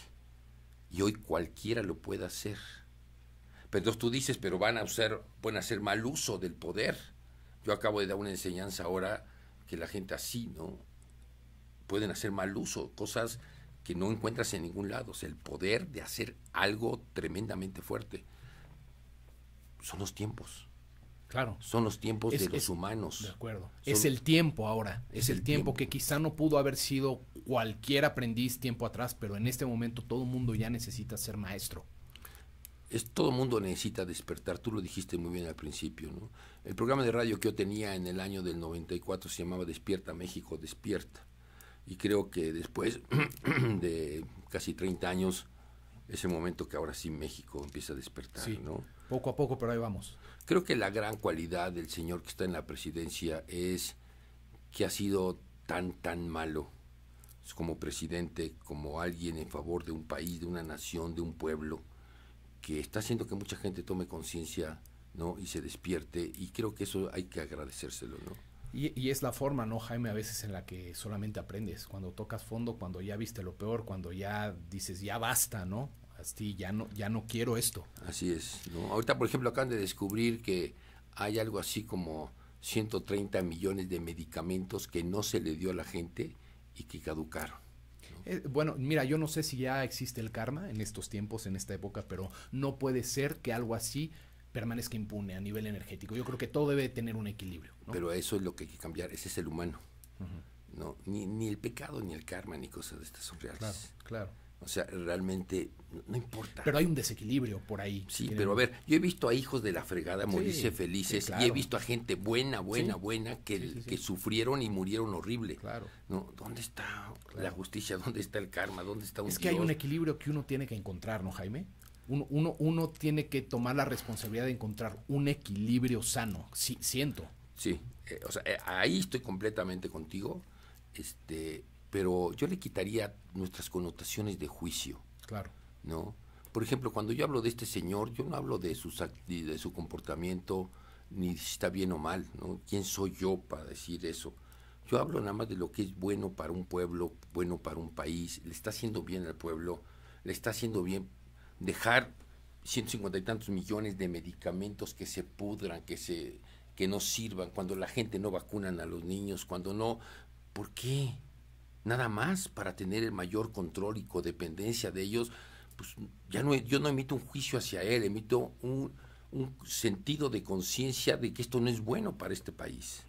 Y hoy cualquiera lo puede hacer. Pero entonces tú dices, pero van a usar, pueden hacer mal uso del poder. Yo acabo de dar una enseñanza ahora que la gente así, ¿no? pueden hacer mal uso, cosas que no encuentras en ningún lado, es el poder de hacer algo tremendamente fuerte. Son los tiempos. Claro. Son los tiempos de los humanos. De acuerdo. es el tiempo ahora. Es, el, tiempo, que quizá no pudo haber sido cualquier aprendiz tiempo atrás, pero en este momento todo mundo ya necesita ser maestro. Es, todo mundo necesita despertar, tú lo dijiste muy bien al principio. ¿no? El programa de radio que yo tenía en el año del 94 se llamaba Despierta México, Despierta y creo que después de casi 30 años ese momento que ahora sí México empieza a despertar, ¿no? Poco a poco, pero ahí vamos. Creo que la gran cualidad del señor que está en la presidencia es que ha sido tan, tan malo pues, como presidente, como alguien en favor de un país, de una nación, de un pueblo, que está haciendo que mucha gente tome conciencia ¿no? y se despierte, y creo que eso hay que agradecérselo. ¿no? Y, es la forma, ¿no, Jaime? A veces en la que solamente aprendes, cuando tocas fondo, cuando ya viste lo peor, cuando ya dices, ya basta, ¿no? Así, ya no, ya no quiero esto. Así es. Ahorita, por ejemplo, acaban de descubrir que hay algo así como 130 millones de medicamentos que no se le dio a la gente y que caducaron. Eh, bueno, mira, yo no sé si ya existe el karma en estos tiempos, en esta época, pero no puede ser que algo así permanezca impune a nivel energético. Yo creo que todo debe tener un equilibrio. Pero eso es lo que hay que cambiar, ese es el humano. no, ni, el pecado, ni el karma, ni cosas de estas son reales. Claro, O sea, realmente no importa. Pero hay un desequilibrio por ahí. Sí, pero a ver, yo he visto a hijos de la fregada morirse felices y he visto a gente buena, buena, buena que, que sufrieron y murieron horrible. Claro. No, ¿dónde está la justicia? ¿Dónde está el karma? ¿Dónde está un Es que hay un equilibrio que uno tiene que encontrar, ¿no, Jaime? uno, uno, tiene que tomar la responsabilidad de encontrar un equilibrio sano, sí, siento. Sí, eh, o sea, eh, ahí estoy completamente contigo, este, pero yo le quitaría nuestras connotaciones de juicio. Claro. ¿No? Por ejemplo, cuando yo hablo de este señor, yo no hablo de, sus de su comportamiento, ni si está bien o mal, ¿no? ¿Quién soy yo para decir eso? Yo hablo nada más de lo que es bueno para un pueblo, bueno para un país, le está haciendo bien al pueblo, le está haciendo bien dejar 150 y tantos millones de medicamentos que se pudran, que se que no sirvan, cuando la gente no vacunan a los niños, cuando no, ¿por qué? Nada más para tener el mayor control y codependencia de ellos, pues ya no yo no emito un juicio hacia él, emito un, un sentido de conciencia de que esto no es bueno para este país.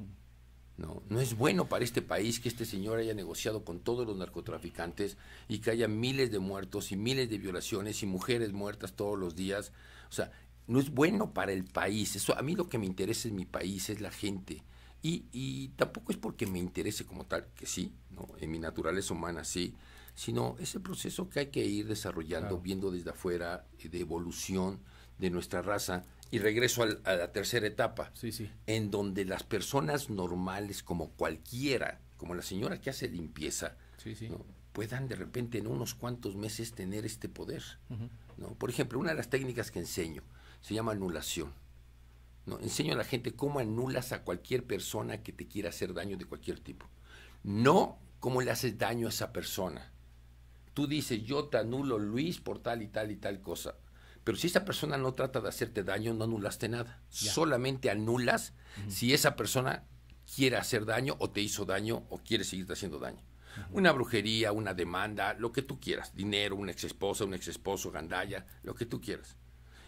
No, no es bueno para este país que este señor haya negociado con todos los narcotraficantes y que haya miles de muertos y miles de violaciones y mujeres muertas todos los días. O sea, no es bueno para el país. Eso a mí lo que me interesa es mi país, es la gente. Y, y tampoco es porque me interese como tal, que sí, ¿no? en mi naturaleza humana sí, sino ese proceso que hay que ir desarrollando, viendo desde afuera, de evolución, de nuestra raza. Y regreso a la tercera etapa, en donde las personas normales, como cualquiera, como la señora que hace limpieza, puedan de repente en unos cuantos meses tener este poder. ¿no? Por ejemplo, una de las técnicas que enseño se llama anulación. ¿no? Enseño a la gente cómo anulas a cualquier persona que te quiera hacer daño de cualquier tipo. No cómo le haces daño a esa persona. Tú dices, yo te anulo Luis por tal y tal y tal cosa. Pero si esa persona no trata de hacerte daño, no anulaste nada. Solamente anulas si esa persona quiere hacer daño o te hizo daño o quiere seguirte haciendo daño. Una brujería, una demanda, lo que tú quieras. Dinero, una ex esposa, un ex esposo, gandalla, lo que tú quieras.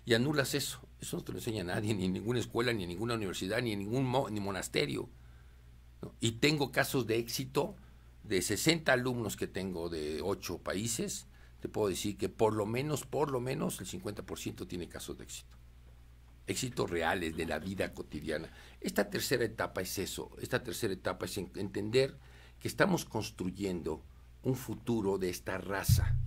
Y anulas eso. Eso no te lo enseña nadie, ni en ninguna escuela, ni en ninguna universidad, ni en ningún monasterio. Y tengo casos de éxito de 60 alumnos que tengo de 8 países te puedo decir que por lo menos, por lo menos el 50% tiene casos de éxito. Éxitos reales de la vida cotidiana. Esta tercera etapa es eso, esta tercera etapa es entender que estamos construyendo un futuro de esta raza,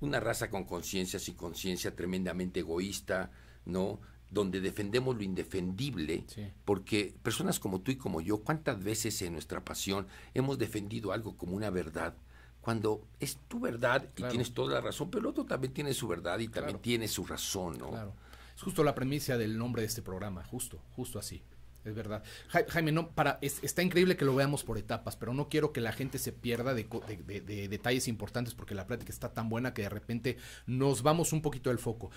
una raza con conciencia, y conciencia, tremendamente egoísta, ¿no? donde defendemos lo indefendible, porque personas como tú y como yo, ¿cuántas veces en nuestra pasión hemos defendido algo como una verdad? cuando es tu verdad y tienes toda la razón, pero el otro también tiene su verdad y también tiene su razón, ¿no? Claro. Es justo la premisa del nombre de este programa, justo, justo así. Es verdad. Jaime, no, para, está increíble que lo veamos por etapas, pero no quiero que la gente se pierda de, de detalles importantes porque la plática está tan buena que de repente nos vamos un poquito del foco.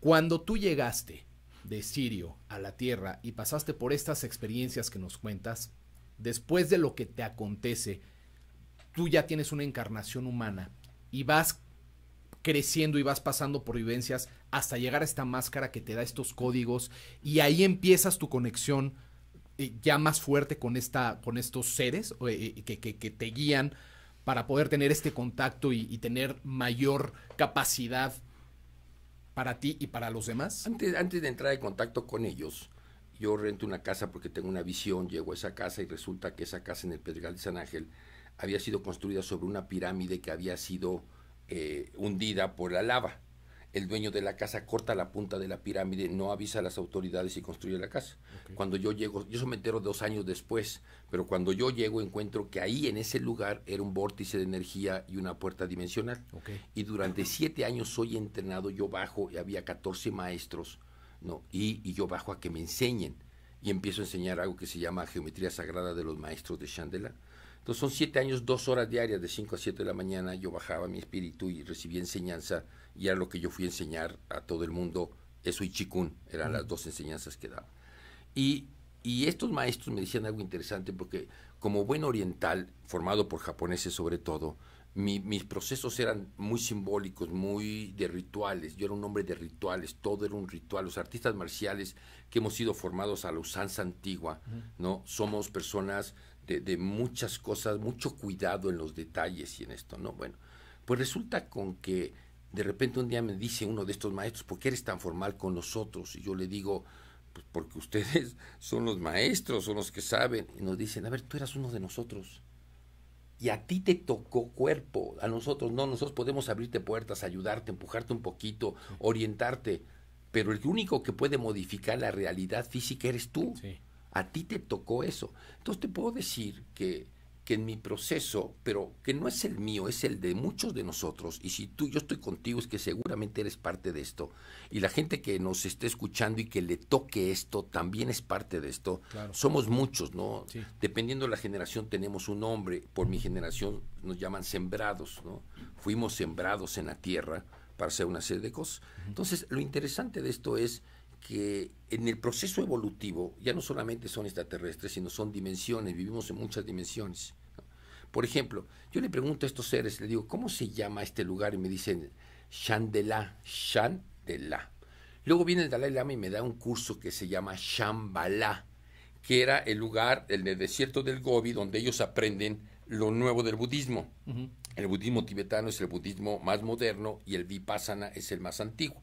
Cuando tú llegaste de Sirio a la Tierra y pasaste por estas experiencias que nos cuentas, después de lo que te acontece, tú ya tienes una encarnación humana y vas creciendo y vas pasando por vivencias hasta llegar a esta máscara que te da estos códigos y ahí empiezas tu conexión eh, ya más fuerte con, esta, con estos seres eh, eh, que, te guían para poder tener este contacto y, tener mayor capacidad para ti y para los demás? Antes, antes de entrar en contacto con ellos, yo rento una casa porque tengo una visión, llego a esa casa y resulta que esa casa en el Pedregal de San Ángel había sido construida sobre una pirámide que había sido eh, hundida por la lava. El dueño de la casa corta la punta de la pirámide, no avisa a las autoridades y construye la casa. Cuando yo llego, yo sometero me entero dos años después, pero cuando yo llego encuentro que ahí en ese lugar era un vórtice de energía y una puerta dimensional. Y durante siete años soy entrenado, yo bajo, y había 14 maestros, ¿no? y, y yo bajo a que me enseñen. Y empiezo a enseñar algo que se llama Geometría Sagrada de los Maestros de Chandela entonces son siete años, dos horas diarias, de cinco a siete de la mañana, yo bajaba mi espíritu y recibía enseñanza, y era lo que yo fui a enseñar a todo el mundo, eso y chikun, eran las dos enseñanzas que daba. Y, estos maestros me decían algo interesante, porque como buen oriental, formado por japoneses sobre todo, mis procesos eran muy simbólicos, muy de rituales. Yo era un hombre de rituales, todo era un ritual. Los artistas marciales que hemos sido formados a la usanza antigua, ¿no? Somos personas de, muchas cosas, mucho cuidado en los detalles y en esto, ¿no? Bueno, pues resulta con que de repente un día me dice uno de estos maestros, ¿por qué eres tan formal con nosotros? Y yo le digo, pues porque ustedes son los maestros, son los que saben. Y nos dicen, a ver, tú eras uno de nosotros. Y a ti te tocó cuerpo, a nosotros no, nosotros podemos abrirte puertas, ayudarte, empujarte un poquito, orientarte, pero el único que puede modificar la realidad física eres tú. Sí. A ti te tocó eso. Entonces te puedo decir que, que en mi proceso, pero que no es el mío, es el de muchos de nosotros, y si tú, yo estoy contigo, es que seguramente eres parte de esto, y la gente que nos esté escuchando y que le toque esto, también es parte de esto. Somos muchos, ¿no? Dependiendo de la generación tenemos un nombre, por mi generación nos llaman sembrados, ¿no? Fuimos sembrados en la tierra para hacer una serie de cosas. Entonces, lo interesante de esto es que en el proceso evolutivo ya no solamente son extraterrestres, sino son dimensiones, vivimos en muchas dimensiones. Por ejemplo, yo le pregunto a estos seres, le digo, ¿cómo se llama este lugar? Y me dicen, Shandela Shandela Luego viene el Dalai Lama y me da un curso que se llama Shambhala, que era el lugar, el desierto del Gobi, donde ellos aprenden lo nuevo del budismo. El budismo tibetano es el budismo más moderno y el vipassana es el más antiguo.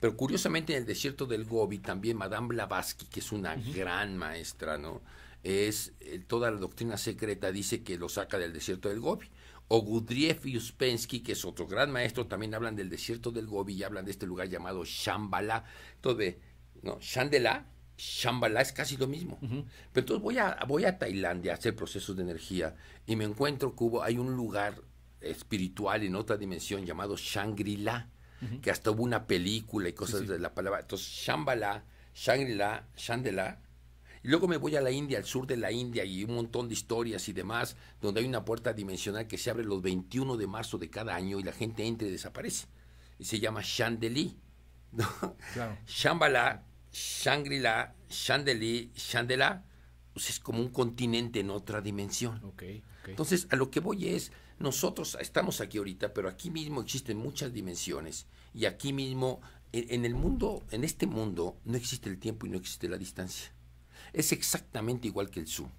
Pero curiosamente en el desierto del Gobi también Madame Blavatsky, que es una gran maestra, ¿no? Es eh, toda la doctrina secreta dice que lo saca del desierto del Gobi. O Gudriev y Uspensky, que es otro gran maestro, también hablan del desierto del Gobi y hablan de este lugar llamado Shambhala. Entonces, no, Shandela, Shambhala es casi lo mismo. Pero entonces voy a, voy a Tailandia a hacer procesos de energía y me encuentro que hay un lugar espiritual en otra dimensión llamado Shangri-La que hasta hubo una película y cosas de la palabra. Entonces, Shambhala, Shangri-La, Shandela. Y luego me voy a la India, al sur de la India, y un montón de historias y demás, donde hay una puerta dimensional que se abre los 21 de marzo de cada año y la gente entra y desaparece. Y se llama Shandeli. Shambhala, Shangri-La, Shandeli, Shandela pues, es como un continente en otra dimensión. Entonces, a lo que voy es, nosotros estamos aquí ahorita, pero aquí mismo existen muchas dimensiones y aquí mismo, en, en, el mundo, en este mundo, no existe el tiempo y no existe la distancia. Es exactamente igual que el Zoom.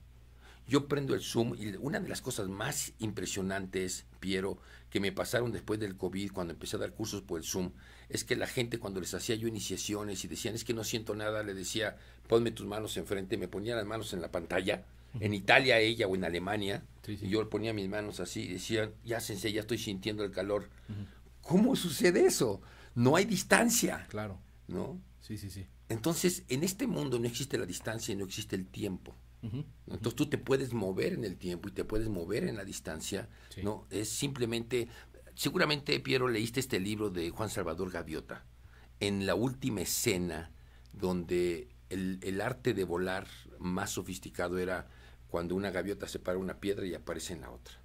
Yo prendo el Zoom y una de las cosas más impresionantes, Piero, que me pasaron después del COVID, cuando empecé a dar cursos por el Zoom, es que la gente cuando les hacía yo iniciaciones y decían, es que no siento nada, le decía, ponme tus manos enfrente, me ponía las manos en la pantalla, en Italia ella o en Alemania, y yo ponía mis manos así y decían, ya sensei, ya estoy sintiendo el calor. ¿Cómo sucede eso? No hay distancia. Claro. ¿No? Sí, sí, sí. Entonces, en este mundo no existe la distancia y no existe el tiempo. Entonces tú te puedes mover en el tiempo y te puedes mover en la distancia, ¿no? Es simplemente, seguramente Piero leíste este libro de Juan Salvador Gaviota, en la última escena donde el, arte de volar más sofisticado era cuando una gaviota separa una piedra y aparece en la otra.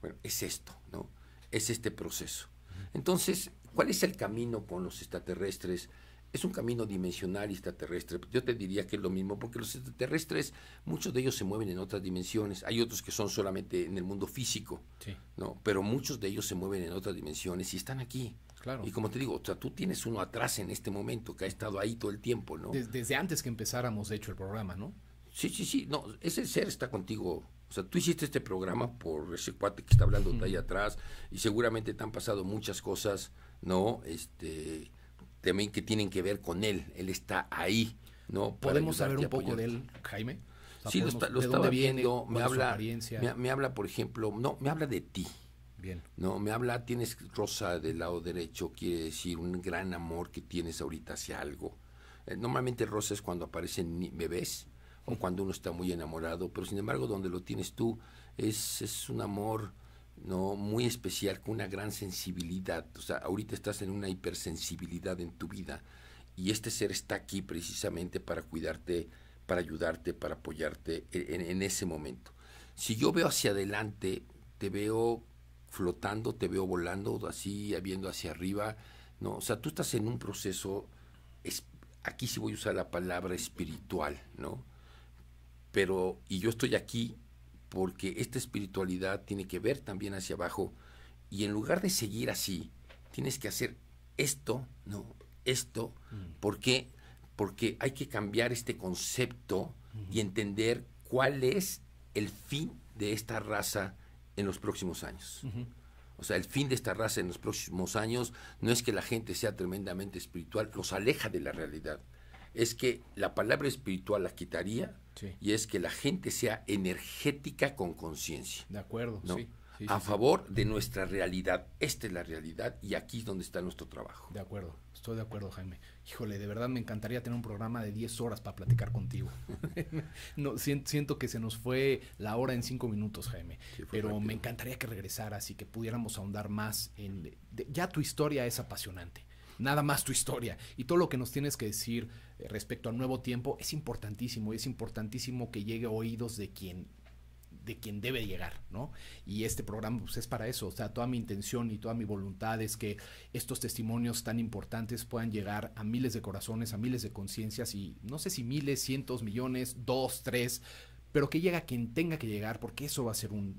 Bueno, es esto, ¿no? Es este proceso. Entonces, ¿cuál es el camino con los extraterrestres? es un camino dimensional extraterrestre. Yo te diría que es lo mismo, porque los extraterrestres, muchos de ellos se mueven en otras dimensiones. Hay otros que son solamente en el mundo físico, sí. ¿no? Pero muchos de ellos se mueven en otras dimensiones y están aquí. Claro. Y como te digo, o sea, tú tienes uno atrás en este momento que ha estado ahí todo el tiempo, ¿no? Desde, antes que empezáramos, hecho, el programa, ¿no? Sí, sí, sí. No, ese ser está contigo o sea, tú hiciste este programa por ese cuate que está hablando de ahí atrás y seguramente te han pasado muchas cosas, ¿no? Este, también que tienen que ver con él. Él está ahí, ¿no? ¿Podemos saber un poco de él, Jaime? sí, lo, estaba viendo, me habla, me, habla, por ejemplo, no, me habla de ti. Bien. No, me habla, tienes rosa del lado derecho, quiere decir un gran amor que tienes ahorita hacia algo. Eh, normalmente rosa es cuando aparecen bebés o cuando uno está muy enamorado, pero sin embargo donde lo tienes tú es, es un amor no muy especial, con una gran sensibilidad. O sea, ahorita estás en una hipersensibilidad en tu vida y este ser está aquí precisamente para cuidarte, para ayudarte, para apoyarte e-, en, ese momento. Si yo veo hacia adelante, te veo flotando, te veo volando así, viendo hacia arriba, ¿no? O sea, tú estás en un proceso, aquí sí voy a usar la palabra espiritual, ¿no? Pero, y yo estoy aquí porque esta espiritualidad tiene que ver también hacia abajo y en lugar de seguir así, tienes que hacer esto, no, esto, mm. porque Porque hay que cambiar este concepto y entender cuál es el fin de esta raza en los próximos años. O sea, el fin de esta raza en los próximos años no es que la gente sea tremendamente espiritual, los aleja de la realidad. Es que la palabra espiritual la quitaría y es que la gente sea energética con conciencia. De acuerdo, a favor de nuestra realidad. Esta es la realidad y aquí es donde está nuestro trabajo. De acuerdo, estoy de acuerdo, Jaime. Híjole, de verdad me encantaría tener un programa de 10 horas para platicar contigo. no, siento, que se nos fue la hora en 5 minutos, Jaime. pero me encantaría que regresaras así que pudiéramos ahondar más en... ya tu historia es apasionante nada más tu historia. Y todo lo que nos tienes que decir eh, respecto al nuevo tiempo es importantísimo. Y es importantísimo que llegue a oídos de quien de quien debe llegar, ¿no? Y este programa pues, es para eso, o sea, toda mi intención y toda mi voluntad es que estos testimonios tan importantes puedan llegar a miles de corazones, a miles de conciencias y no sé si miles, cientos, millones, dos, tres, pero que llegue a quien tenga que llegar, porque eso va a ser un,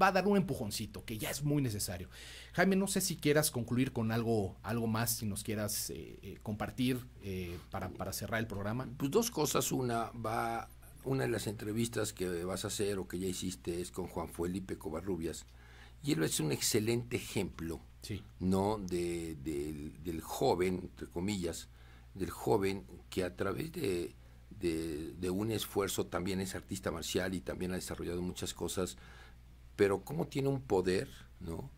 va a dar un empujoncito que ya es muy necesario. Jaime, no sé si quieras concluir con algo, algo más, si nos quieras eh, eh, compartir eh, para, para, cerrar el programa. Pues dos cosas. Una va, una de las entrevistas que vas a hacer o que ya hiciste es con Juan Felipe Covarrubias. Y él es un excelente ejemplo, sí. ¿no? del, joven, entre comillas, del joven que a través de, de, de un esfuerzo también es artista marcial y también ha desarrollado muchas cosas pero cómo tiene un poder, ¿no?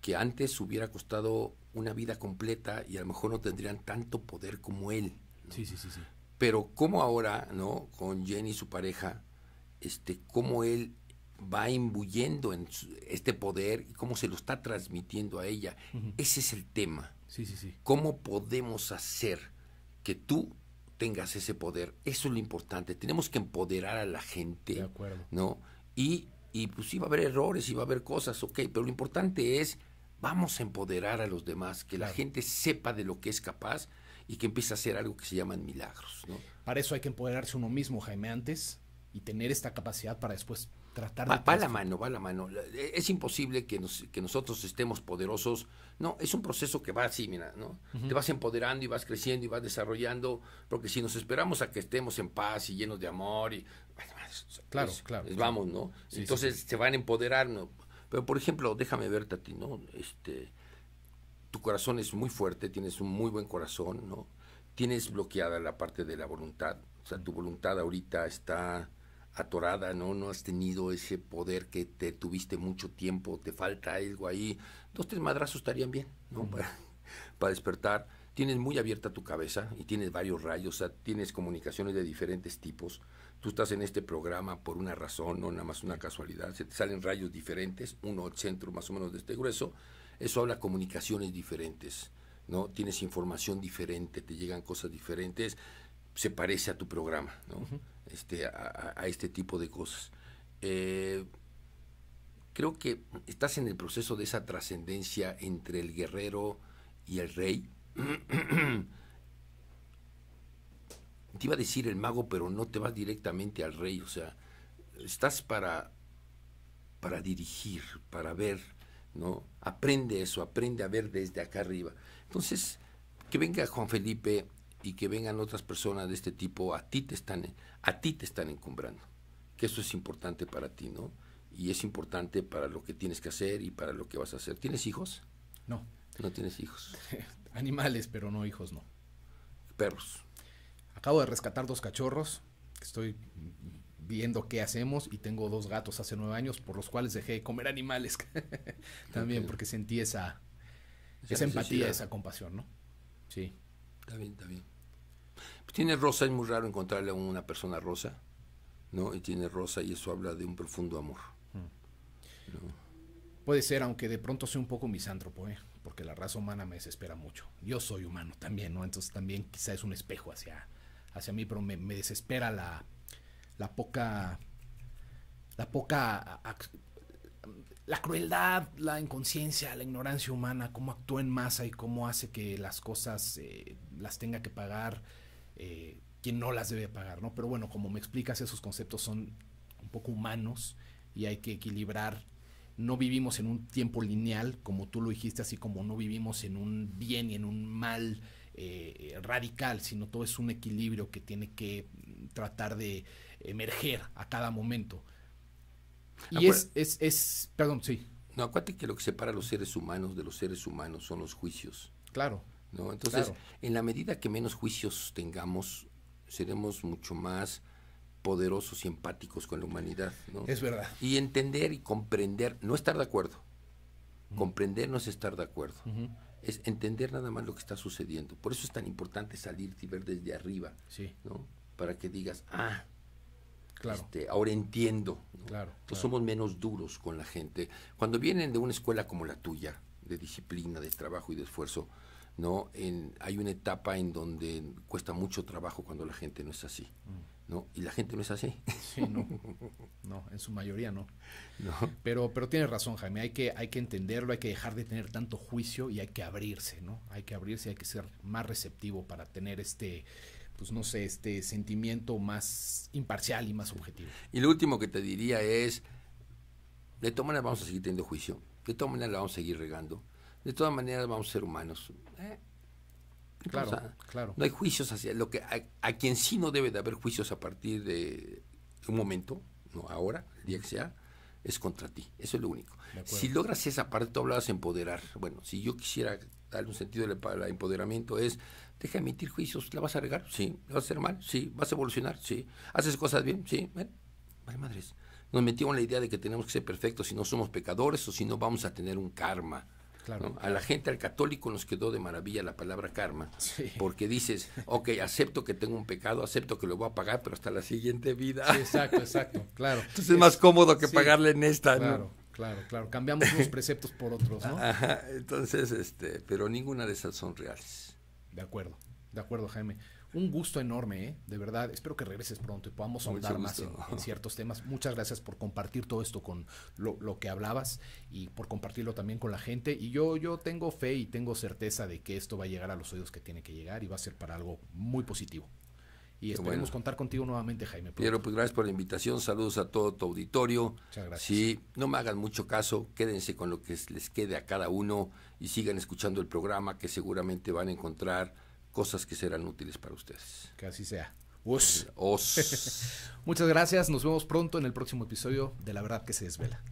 Que antes hubiera costado una vida completa y a lo mejor no tendrían tanto poder como él. Sí, sí, sí, sí. Pero cómo ahora, ¿no? Con Jenny y su pareja, este, cómo él va imbuyendo en este poder y cómo se lo está transmitiendo a ella. Ese es el tema. Sí, sí, sí. ¿Cómo podemos hacer que tú tengas ese poder? Eso es lo importante. Tenemos que empoderar a la gente, de acuerdo. ¿no? Y y pues sí va a haber errores y va a haber cosas, ok, pero lo importante es, vamos a empoderar a los demás, que la gente sepa de lo que es capaz y que empiece a hacer algo que se llaman milagros. ¿no? Para eso hay que empoderarse uno mismo, Jaime, antes y tener esta capacidad para después tratar de... Va, la mano, va la mano. E, es imposible que, nos, que nosotros estemos poderosos. No, es un proceso que va así, mira, ¿no? Te vas empoderando y vas creciendo y vas desarrollando, porque si nos esperamos a que estemos en paz y llenos de amor y... claro, claro. vamos, ¿no? Entonces se van a empoderar, ¿no? Pero, por ejemplo, déjame verte a ti, ¿no? Este, tu corazón es muy fuerte, tienes un muy buen corazón, ¿no? Tienes bloqueada la parte de la voluntad. O sea, tu voluntad ahorita está atorada, ¿no? No has tenido ese poder que te tuviste mucho tiempo, te falta algo ahí. Dos, tres madrazos estarían bien, ¿no? para, despertar. Tienes muy abierta tu cabeza y tienes varios rayos, o sea, tienes comunicaciones de diferentes tipos. Tú estás en este programa por una razón, no nada más una casualidad. Se te salen rayos diferentes, uno al centro más o menos de este grueso. Eso habla comunicaciones diferentes, ¿no? Tienes información diferente, te llegan cosas diferentes, se parece a tu programa, ¿no? este, a, este tipo de cosas. Eh, creo que estás en el proceso de esa trascendencia entre el guerrero y el rey. te iba a decir el mago, pero no te vas directamente al rey, o sea, estás para, para dirigir, para ver, ¿no? Aprende eso, aprende a ver desde acá arriba. Entonces, que venga Juan Felipe y que vengan otras personas de este tipo, a ti te están, a ti te están encumbrando. Que eso es importante para ti, ¿no? Y es importante para lo que tienes que hacer y para lo que vas a hacer. ¿Tienes hijos? No. No tienes hijos. Animales, pero no hijos, no. Perros. Acabo de rescatar dos cachorros. Estoy viendo qué hacemos y tengo dos gatos hace nueve años por los cuales dejé de comer animales también porque sentí esa, esa empatía, esa compasión, ¿no? Sí. Está bien, está bien. Tiene rosa, es muy raro encontrarle a una persona rosa, ¿no? Y tiene rosa y eso habla de un profundo amor. Mm. Puede ser, aunque de pronto sea un poco misántropo, ¿eh? porque la raza humana me desespera mucho. Yo soy humano también, ¿no? Entonces también quizá es un espejo hacia, hacia mí, pero me, desespera la poca... La poca la crueldad, la inconsciencia, la ignorancia humana, cómo actúa en masa y cómo hace que las cosas eh, las tenga que pagar eh, quien no las debe pagar, ¿no? Pero bueno, como me explicas, esos conceptos son un poco humanos y hay que equilibrar. No vivimos en un tiempo lineal, como tú lo dijiste, así como no vivimos en un bien y en un mal eh, radical, sino todo es un equilibrio que tiene que tratar de emerger a cada momento. Ah, y pues. es, es, es, perdón, sí. No, acuérdate que lo que separa a los seres humanos de los seres humanos son los juicios. Claro. ¿no? Entonces, en la medida que menos juicios tengamos, seremos mucho más poderosos y empáticos con la humanidad. Es verdad. Y entender y comprender, no estar de acuerdo. Comprender no es estar de acuerdo. Es entender nada más lo que está sucediendo. Por eso es tan importante salir y ver desde arriba. Sí. ¿no? Para que digas, ah, este, ahora entiendo. Claro, somos menos duros con la gente. Cuando vienen de una escuela como la tuya, de disciplina, de trabajo y de esfuerzo, ¿no? En, hay una etapa en donde cuesta mucho trabajo cuando la gente no es así. Mm. ¿No? Y la gente no es así. Sí, no. No, en su mayoría no. no. Pero, pero tienes razón, Jaime. Hay que, hay que entenderlo, hay que dejar de tener tanto juicio y hay que abrirse, ¿no? Hay que abrirse, hay que ser más receptivo para tener este, pues no sé, este sentimiento más imparcial y más objetivo. Y lo último que te diría es, de todas maneras vamos a seguir teniendo juicio, de todas maneras la vamos a seguir regando, de todas maneras vamos a ser humanos. ¿eh? Claro, claro. No hay juicios hacia lo que a, quien sí no debe de haber juicios a partir de un momento, no ahora, el día que sea, es contra ti. Eso es lo único. Si logras esa parte, tú hablabas de empoderar. Bueno, si yo quisiera darle un sentido al empoderamiento, es deja de emitir juicios, ¿la vas a regar? Sí. ¿La vas a hacer mal? Sí. ¿Vas a evolucionar? Sí. ¿Haces cosas bien? Sí. vale madres. Nos metimos en la idea de que tenemos que ser perfectos si no somos pecadores o si no vamos a tener un karma. Claro. A la gente, al católico, nos quedó de maravilla la palabra karma. Porque dices, ok, acepto que tengo un pecado, acepto que lo voy a pagar, pero hasta la siguiente vida. exacto, exacto, claro. Entonces es, más cómodo que pagarle en esta, claro. Claro, claro, cambiamos unos preceptos por otros, ¿no? entonces, este, pero ninguna de esas son reales. De acuerdo, de acuerdo, Jaime. Un gusto enorme, ¿eh? de verdad. Espero que regreses pronto y podamos ahondar más en, ciertos temas. Muchas gracias por compartir todo esto con lo, lo, que hablabas y por compartirlo también con la gente. Y yo, yo tengo fe y tengo certeza de que esto va a llegar a los oídos que tiene que llegar y va a ser para algo muy positivo y esperemos contar contigo nuevamente, Jaime. Piero, pues gracias por la invitación, saludos a todo tu auditorio. Muchas gracias. Sí, no me hagan mucho caso, quédense con lo que les quede a cada uno y sigan escuchando el programa que seguramente van a encontrar cosas que serán útiles para ustedes. Que así sea. Muchas gracias, nos vemos pronto en el próximo episodio de La Verdad que se desvela.